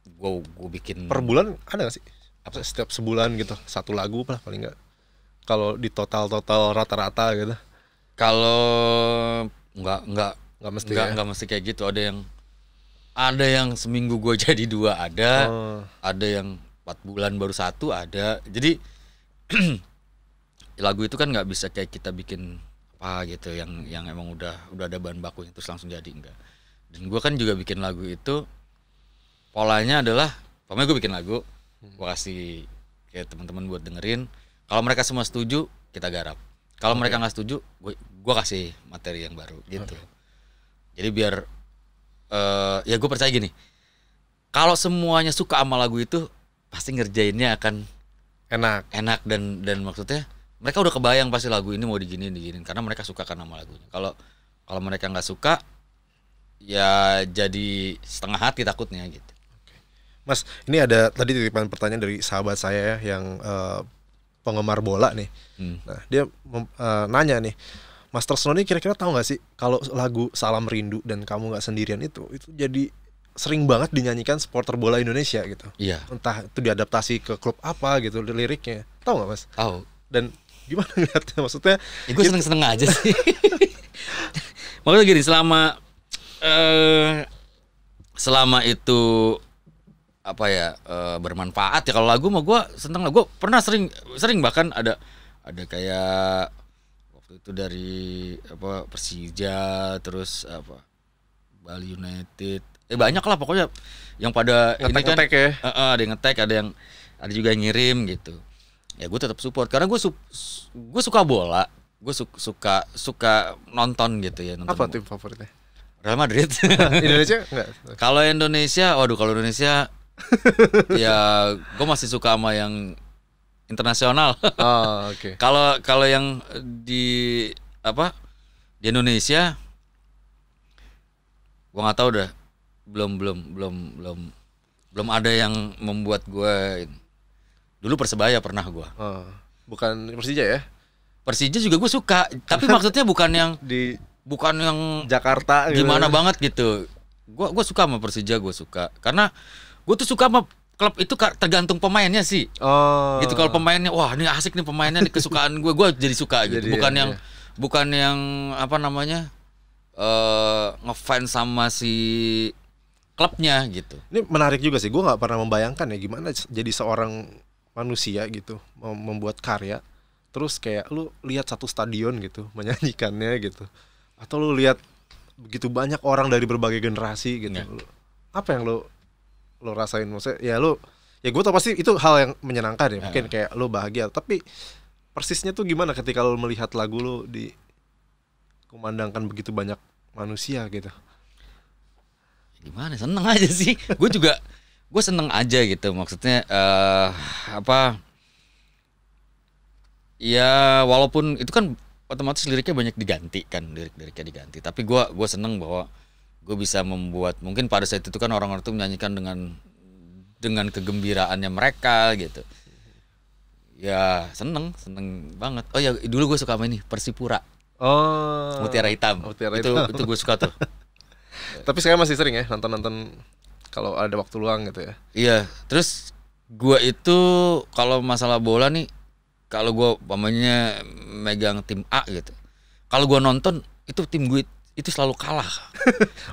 gue gue bikin per bulan ada gak sih apa setiap sebulan gitu satu lagu lah paling nggak kalau di total total rata-rata gitu kalau nggak nggak nggak mesti nggak ya? nggak mesti kayak gitu ada yang ada yang seminggu gue jadi dua ada oh. ada yang empat bulan baru satu ada jadi lagu itu kan nggak bisa kayak kita bikin apa gitu yang yang emang udah udah ada bahan bakunya terus langsung jadi enggak dan gue kan juga bikin lagu itu polanya adalah pokoknya gue bikin lagu gue kasih ke teman-teman buat dengerin kalau mereka semua setuju kita garap kalau okay. mereka nggak setuju gue gue kasih materi yang baru gitu okay. jadi biar uh, ya gue percaya gini kalau semuanya suka sama lagu itu pasti ngerjainnya akan enak enak dan dan maksudnya mereka udah kebayang pasti lagu ini mau diginin diginin karena mereka suka kan sama lagunya kalau kalau mereka nggak suka ya jadi setengah hati takutnya gitu Mas, ini ada tadi titipan pertanyaan dari sahabat saya ya, yang uh, penggemar bola nih. Hmm. Nah, dia uh, nanya nih, Mas Tersno ini kira-kira tahu nggak sih kalau lagu Salam Rindu dan Kamu Nggak Sendirian itu itu jadi sering banget dinyanyikan supporter bola Indonesia gitu. Iya. Entah itu diadaptasi ke klub apa gitu liriknya. Tahu nggak mas? Tahu. Dan gimana ngeliatnya maksudnya? Ya, gue seneng seneng aja sih. Maksudnya gini selama uh, selama itu apa ya uh, bermanfaat ya kalau lagu mah gue seneng lah gue pernah sering sering bahkan ada ada kayak waktu itu dari apa Persija terus apa Bali United eh banyak lah pokoknya yang pada ngetek, ini kan ngetek ya. uh, uh, ada yang ngetek ada yang ada juga yang ngirim gitu ya gue tetap support karena gue su gue suka bola gue su suka suka nonton gitu ya nonton apa tim favoritnya Real Madrid Indonesia kalau Indonesia waduh kalau Indonesia ya gue masih suka sama yang internasional. Oh, oke. Okay. Kalau kalau yang di apa di Indonesia, gue nggak tahu dah. Belum belum belum belum belum ada yang membuat gue dulu persebaya pernah gue oh, ah, bukan persija ya persija juga gue suka tapi maksudnya bukan yang di bukan yang jakarta gitu. gimana gitu. banget gitu gue gue suka sama persija gue suka karena gue tuh suka sama klub itu tergantung pemainnya sih. Oh. Gitu kalau pemainnya wah ini asik nih pemainnya nih kesukaan gue, gue jadi suka gitu. Jadi, bukan iya, yang iya. bukan yang apa namanya? uh, ngefans sama si klubnya gitu. Ini menarik juga sih. Gue nggak pernah membayangkan ya gimana jadi seorang manusia gitu membuat karya terus kayak lu lihat satu stadion gitu menyanyikannya gitu atau lu lihat begitu banyak orang dari berbagai generasi gitu. Ya. Apa yang lu lo rasain maksudnya ya lo ya gue tau pasti itu hal yang menyenangkan ya mungkin kayak lo bahagia tapi persisnya tuh gimana ketika lo melihat lagu lo di kumandangkan begitu banyak manusia gitu gimana seneng aja sih gue juga gue seneng aja gitu maksudnya uh, apa ya walaupun itu kan otomatis liriknya banyak diganti kan lirik-liriknya diganti tapi gue gue seneng bahwa gue bisa membuat mungkin pada saat itu kan orang-orang itu menyanyikan dengan dengan kegembiraannya mereka gitu ya seneng seneng banget oh ya dulu gue suka main nih persipura oh mutiara hitam mutiara itu hitam. itu gue suka tuh tapi saya masih sering ya nonton nonton kalau ada waktu luang gitu ya iya terus gue itu kalau masalah bola nih kalau gue pamannya megang tim A gitu kalau gue nonton itu tim gue itu selalu kalah.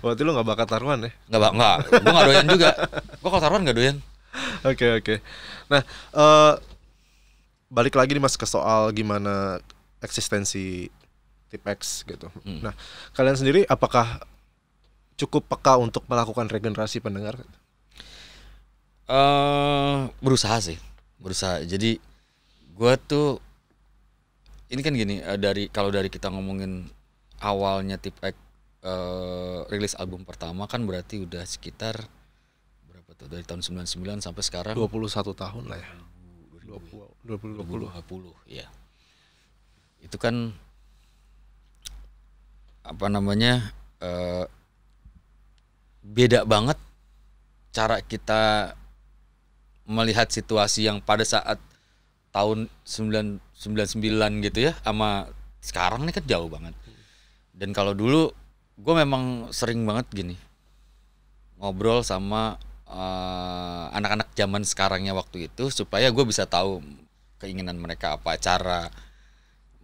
Waktu lu gak bakat taruhan ya? Gak, bak gak. Gue gak doyan juga. Gue kalau taruhan gak doyan. Oke, okay, oke. Okay. Nah, uh, balik lagi nih mas ke soal gimana eksistensi tip X gitu. Hmm. Nah, kalian sendiri apakah cukup peka untuk melakukan regenerasi pendengar? Uh, berusaha sih, berusaha. Jadi gue tuh ini kan gini eh, dari kalau dari kita ngomongin awalnya tip X uh, eh, eh, rilis album pertama kan berarti udah sekitar berapa tuh dari tahun 99 sampai sekarang 21 tahun lah ya 20, 20, 20, 20, ya itu kan apa namanya uh, beda banget cara kita melihat situasi yang pada saat tahun 999 gitu ya sama sekarang ini kan jauh banget dan kalau dulu gue memang sering banget gini ngobrol sama eh, anak-anak uh, zaman sekarangnya waktu itu supaya gue bisa tahu keinginan mereka apa cara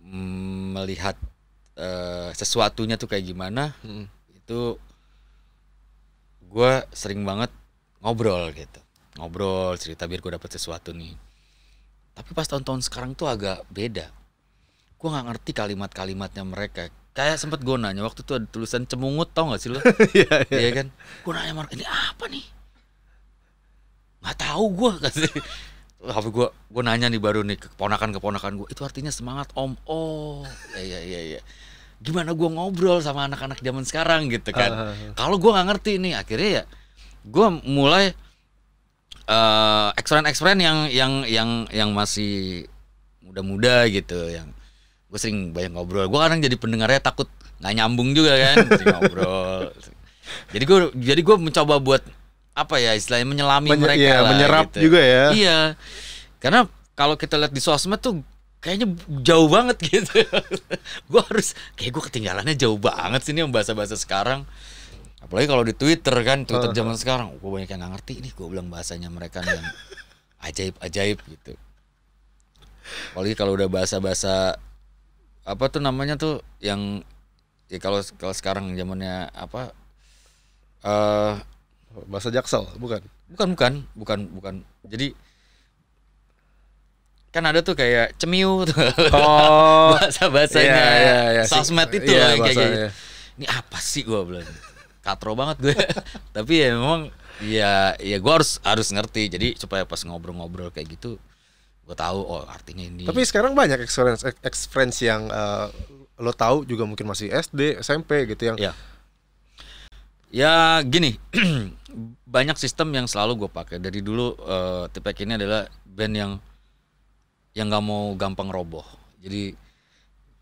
mm, melihat uh, sesuatunya tuh kayak gimana hmm. itu gue sering banget ngobrol gitu ngobrol cerita biar gue dapet sesuatu nih tapi pas tahun-tahun sekarang tuh agak beda gue nggak ngerti kalimat-kalimatnya mereka kayak sempet gue nanya waktu itu ada tulisan cemungut tau gak sih lo iya yeah, iya kan gue nanya Mark ini apa nih nggak tahu gue kasi tapi gue gue nanya nih baru nih keponakan keponakan gue itu artinya semangat om oh iya iya iya, iya. gimana gue ngobrol sama anak-anak zaman sekarang gitu kan uh, uh, uh. kalau gue nggak ngerti nih akhirnya ya gue mulai uh, eh, eksperen eksperen yang yang yang yang masih muda-muda gitu yang gue sering banyak ngobrol gue kadang jadi pendengarnya takut nggak nyambung juga kan sering ngobrol jadi gue jadi gue mencoba buat apa ya istilahnya menyelami Menye mereka iya, lah, menyerap gitu. juga ya iya karena kalau kita lihat di sosmed tuh kayaknya jauh banget gitu gue harus kayak gue ketinggalannya jauh banget sih nih bahasa-bahasa sekarang apalagi kalau di Twitter kan Twitter oh. zaman sekarang gue banyak yang gak ngerti nih gue bilang bahasanya mereka yang ajaib-ajaib gitu apalagi kalau udah bahasa-bahasa apa tuh namanya tuh yang ya kalau kalau sekarang zamannya apa eh uh, bahasa jaksel bukan bukan bukan bukan bukan jadi kan ada tuh kayak cemiu tuh oh, bahasa bahasanya iya, iya, iya. sosmed itu iya, lah kayak gitu iya. ini apa sih gue bilang katro banget gue tapi ya memang ya ya gue harus harus ngerti jadi supaya pas ngobrol-ngobrol kayak gitu gue tahu oh artinya ini tapi sekarang banyak experience ex friends yang uh, lo tahu juga mungkin masih SD SMP gitu yang ya ya gini banyak sistem yang selalu gue pakai dari dulu uh, eh, tipe ini adalah band yang yang nggak mau gampang roboh jadi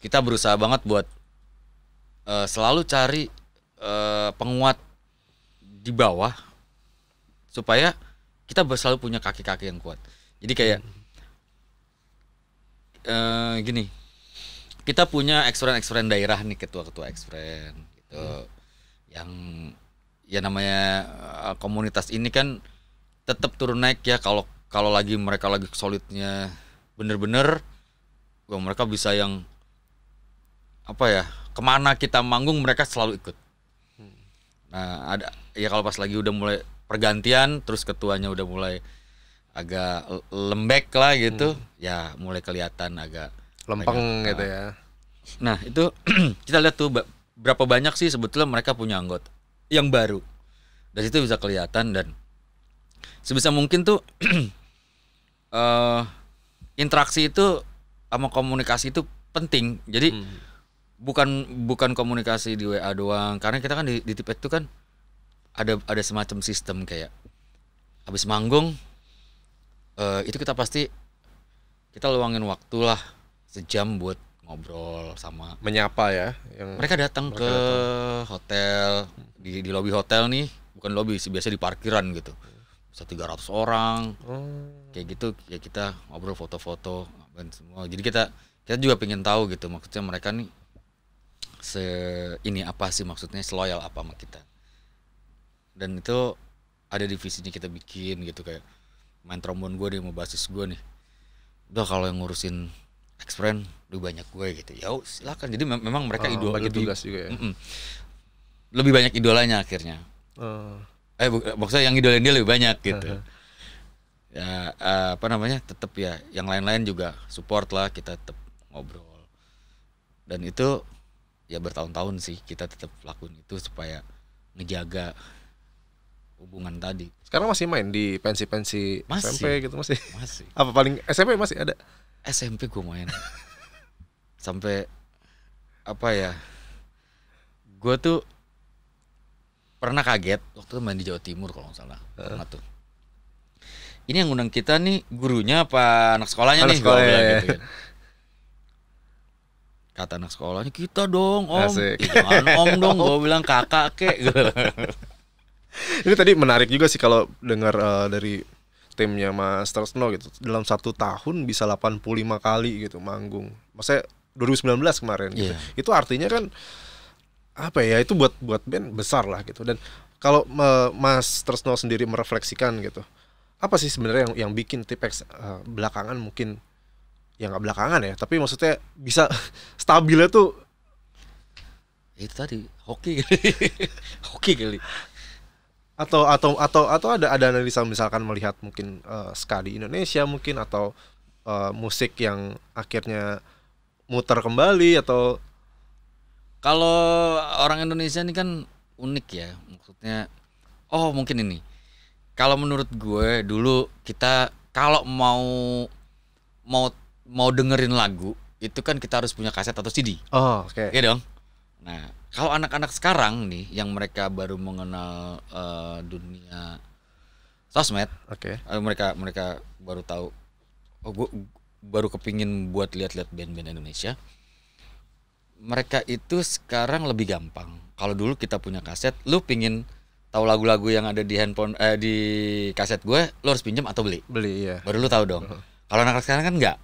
kita berusaha banget buat uh, selalu cari uh, penguat di bawah supaya kita selalu punya kaki-kaki yang kuat jadi kayak hmm uh, gini kita punya ekspren ekspren daerah nih ketua-ketua ekspren gitu hmm. yang ya namanya eh, komunitas ini kan tetap turun naik ya kalau kalau lagi mereka lagi solidnya bener-bener gua mereka bisa yang apa ya kemana kita manggung mereka selalu ikut nah ada ya kalau pas lagi udah mulai pergantian terus ketuanya udah mulai agak lembek lah gitu hmm. ya mulai kelihatan agak lempeng agak, gitu ah. ya nah itu kita lihat tuh berapa banyak sih sebetulnya mereka punya anggota yang baru dari itu bisa kelihatan dan sebisa mungkin tuh uh, interaksi itu sama komunikasi itu penting jadi hmm. bukan bukan komunikasi di WA doang karena kita kan di, di tipe itu kan ada ada semacam sistem kayak habis manggung uh, itu kita pasti kita luangin waktu lah sejam buat ngobrol sama menyapa ya yang mereka datang ke datang. hotel di di lobi hotel nih bukan lobi sih biasa di parkiran gitu bisa 300 orang hmm. kayak gitu ya kita ngobrol foto-foto dan semua jadi kita kita juga pengen tahu gitu maksudnya mereka nih se ini apa sih maksudnya seloyal apa sama kita dan itu ada divisinya kita bikin gitu kayak main trombon gue nih mau basis gue nih udah kalau yang ngurusin ex friend lebih banyak gue gitu ya silakan jadi memang mereka oh, idola lebih tugas juga ya. Mm -mm. lebih banyak idolanya akhirnya oh. eh maksudnya yang idolain dia lebih banyak gitu uh ya uh, apa namanya tetap ya yang lain-lain juga support lah kita tetap ngobrol dan itu ya bertahun-tahun sih kita tetap lakuin itu supaya ngejaga hubungan tadi. Sekarang masih main di pensi-pensi SMP gitu masih? Masih. Apa paling SMP masih ada? SMP gue main. Sampai apa ya? Gue tuh pernah kaget waktu itu main di Jawa Timur kalau nggak salah. Uh. Pernah tuh. Ini yang ngundang kita nih gurunya apa anak sekolahnya anak nih? Sekolah, ya. gitu, gitu. Kata anak sekolahnya kita dong om, Asik. Ya, om dong? Gue bilang kakak kek. Ini tadi menarik juga sih kalau dengar uh, dari timnya Mas Tresno gitu. Dalam satu tahun bisa 85 kali gitu manggung. Maksudnya 2019 kemarin gitu. Yeah. Itu artinya kan apa ya? Itu buat buat band besar lah gitu. Dan kalau uh, Mas Tresno sendiri merefleksikan gitu. Apa sih sebenarnya yang yang bikin Tipex uh, eh, belakangan mungkin ya nggak belakangan ya, tapi maksudnya bisa stabilnya tuh itu tadi hoki kali. hoki kali atau atau atau atau ada ada analisa misalkan melihat mungkin uh, ska Indonesia mungkin atau uh, musik yang akhirnya muter kembali atau kalau orang Indonesia ini kan unik ya maksudnya oh mungkin ini kalau menurut gue dulu kita kalau mau mau mau dengerin lagu itu kan kita harus punya kaset atau CD oh oke okay. iya dong nah kalau anak-anak sekarang nih yang mereka baru mengenal uh, dunia sosmed, oke, okay. Eh, mereka mereka baru tahu, oh gua, baru kepingin buat lihat-lihat band-band Indonesia, mereka itu sekarang lebih gampang. Kalau dulu kita punya kaset, lu pingin tahu lagu-lagu yang ada di handphone eh, di kaset gue, lu harus pinjam atau beli. Beli ya. Baru lu tahu dong. Uh -huh. Kalau anak-anak sekarang kan enggak.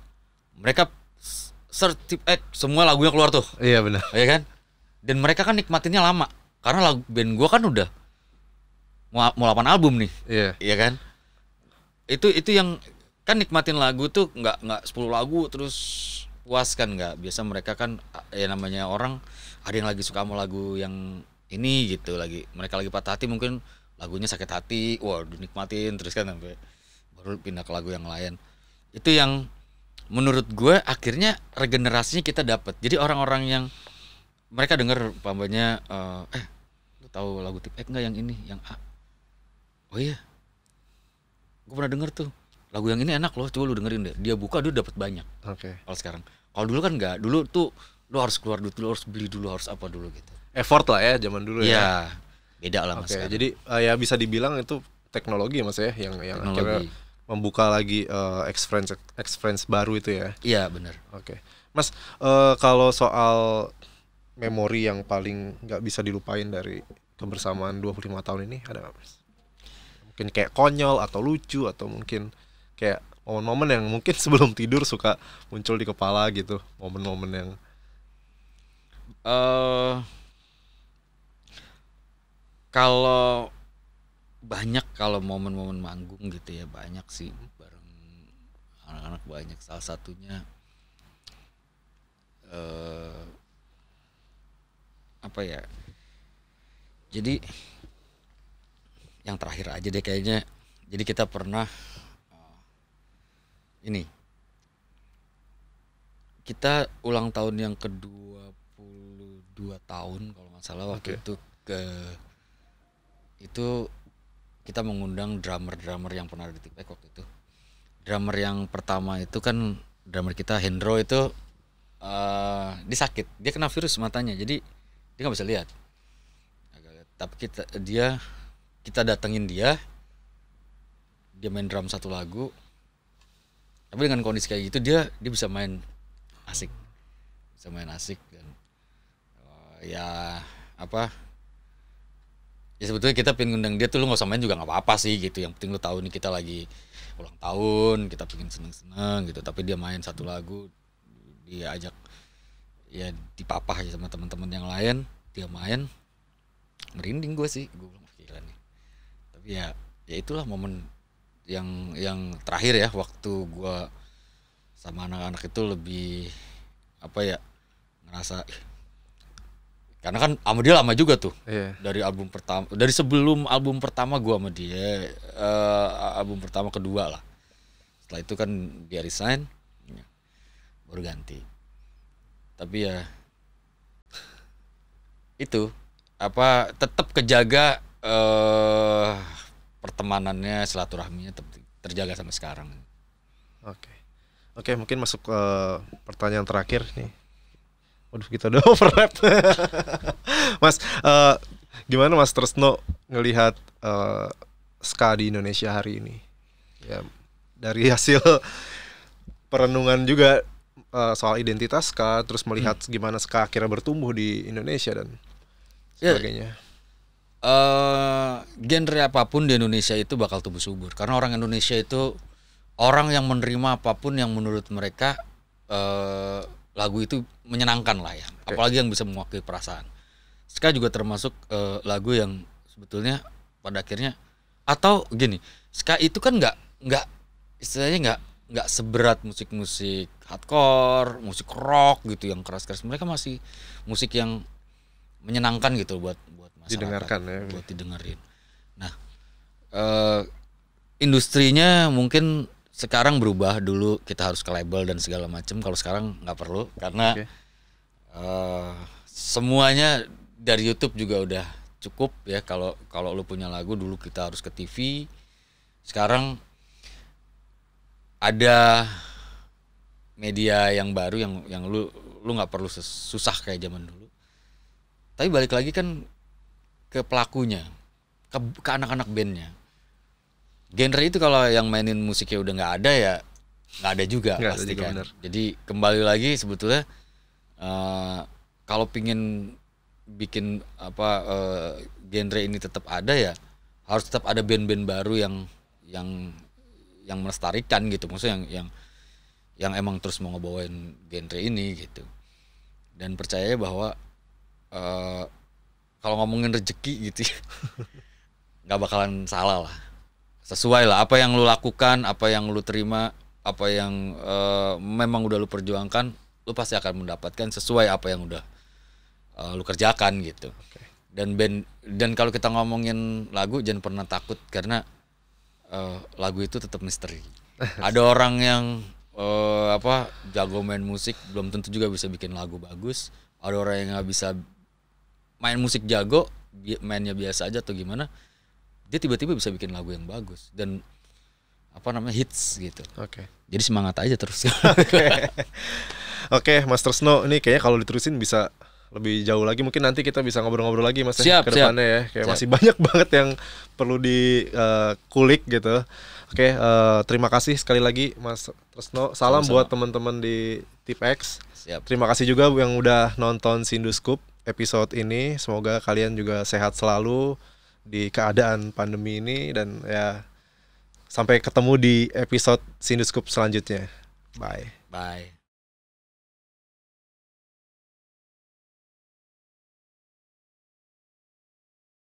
Mereka tip eh semua lagunya keluar tuh. Iya benar. Iya kan? dan mereka kan nikmatinnya lama karena lagu band gue kan udah mau mau 8 album nih iya yeah. kan itu itu yang kan nikmatin lagu tuh nggak nggak 10 lagu terus puas kan nggak biasa mereka kan ya namanya orang ada yang lagi suka mau lagu yang ini gitu lagi mereka lagi patah hati mungkin lagunya sakit hati wah dinikmatin terus kan sampai baru pindah ke lagu yang lain itu yang menurut gue akhirnya regenerasinya kita dapat jadi orang-orang yang mereka dengar pambanya uh, eh, eh lu tahu lagu tip eh nggak yang ini yang A oh iya gue pernah denger tuh lagu yang ini enak loh coba lu dengerin deh dia buka dia dapat banyak oke okay. kalau sekarang kalau dulu kan nggak dulu tuh lu harus keluar dulu lu harus beli dulu harus apa dulu gitu effort lah ya zaman dulu ya, ya. beda lah mas okay, jadi uh, ya bisa dibilang itu teknologi ya, mas ya yang yang teknologi. akhirnya membuka lagi uh, eh, ex friends ex friends baru itu ya iya benar oke okay. mas uh, kalau soal memori yang paling nggak bisa dilupain dari kebersamaan 25 tahun ini ada nggak mas? Mungkin kayak konyol atau lucu atau mungkin kayak momen-momen yang mungkin sebelum tidur suka muncul di kepala gitu momen-momen yang uh, kalau banyak kalau momen-momen manggung gitu ya banyak sih bareng anak-anak banyak salah satunya uh, apa ya jadi yang terakhir aja deh kayaknya jadi kita pernah eh, ini kita ulang tahun yang ke-22 tahun kalau nggak salah waktu okay. itu ke itu kita mengundang drummer-drummer yang pernah di waktu itu. Drummer yang pertama itu kan drummer kita Hendro itu uh, dia dia kena virus matanya. Jadi dia nggak bisa lihat tapi kita dia kita datengin dia dia main drum satu lagu tapi dengan kondisi kayak gitu dia dia bisa main asik bisa main asik dan uh, ya apa ya sebetulnya kita pengen ngundang dia tuh lu nggak usah main juga nggak apa-apa sih gitu yang penting lu tahu nih kita lagi ulang tahun kita pengen seneng-seneng gitu tapi dia main satu lagu dia ajak ya dipapah aja sama teman-teman yang lain dia main merinding gue sih gue bilang gila nih tapi ya ya itulah momen yang yang terakhir ya waktu gue sama anak-anak itu lebih apa ya ngerasa karena kan sama dia lama juga tuh iya. dari album pertama dari sebelum album pertama gue sama dia uh, album pertama kedua lah setelah itu kan dia resign ya, baru ganti tapi ya itu apa tetap kejaga uh, pertemanannya silaturahminya terjaga sampai sekarang. Oke. Oke, mungkin masuk ke pertanyaan terakhir nih. Waduh, kita udah overlap. mas, uh, gimana Mas Tresno ngelihat uh, ska di Indonesia hari ini? Ya, dari hasil perenungan juga uh, soal identitas ska terus melihat hmm. gimana ska akhirnya bertumbuh di Indonesia dan ya. sebagainya. Yeah. Uh, genre apapun di Indonesia itu bakal tumbuh subur karena orang Indonesia itu orang yang menerima apapun yang menurut mereka uh, lagu itu menyenangkan lah ya, okay. apalagi yang bisa mewakili perasaan. Ska juga termasuk uh, lagu yang sebetulnya pada akhirnya atau gini, ska itu kan nggak nggak istilahnya nggak nggak seberat musik-musik hardcore, musik rock gitu yang keras-keras. Mereka masih musik yang menyenangkan gitu buat buat masyarakat. Didengarkan ya. Buat didengerin. Nah, uh, industrinya mungkin sekarang berubah dulu kita harus ke label dan segala macam kalau sekarang nggak perlu karena okay. uh, eh, semuanya dari YouTube juga udah cukup ya kalau kalau lu punya lagu dulu kita harus ke TV sekarang ada media yang baru yang yang lu lu nggak perlu susah kayak zaman dulu tapi balik lagi kan ke pelakunya ke ke anak-anak bandnya genre itu kalau yang mainin musiknya udah nggak ada ya nggak ada juga gak pasti kan bener. jadi kembali lagi sebetulnya uh, kalau pingin bikin apa uh, genre ini tetap ada ya harus tetap ada band-band baru yang yang yang melestarikan gitu maksudnya yang yang yang emang terus mau ngebawain genre ini gitu dan percaya bahwa uh, kalau ngomongin rezeki gitu ya, nggak bakalan salah lah sesuai lah apa yang lu lakukan apa yang lu terima apa yang uh, memang udah lu perjuangkan lu pasti akan mendapatkan sesuai apa yang udah uh, lu kerjakan gitu okay. dan band dan kalau kita ngomongin lagu jangan pernah takut karena uh, lagu itu tetap misteri ada orang yang uh, apa jago main musik belum tentu juga bisa bikin lagu bagus ada orang yang nggak bisa main musik jago mainnya biasa aja atau gimana dia tiba-tiba bisa bikin lagu yang bagus dan apa namanya hits gitu. Oke. Okay. Jadi semangat aja terus. Oke, okay, Mas Snow ini kayaknya kalau diterusin bisa lebih jauh lagi. Mungkin nanti kita bisa ngobrol-ngobrol lagi Mas ya, siap, ya, ke depannya ya. Kayak siap. masih banyak banget yang perlu dikulik eh, uh, gitu. Oke, uh, terima kasih sekali lagi Mas Tresno. Salam Sama-sama. buat teman-teman di TipeX. Siap. Terima kasih juga yang udah nonton Sinduskup episode ini. Semoga kalian juga sehat selalu di keadaan pandemi ini dan ya sampai ketemu di episode Sinduskup selanjutnya. Bye. Bye.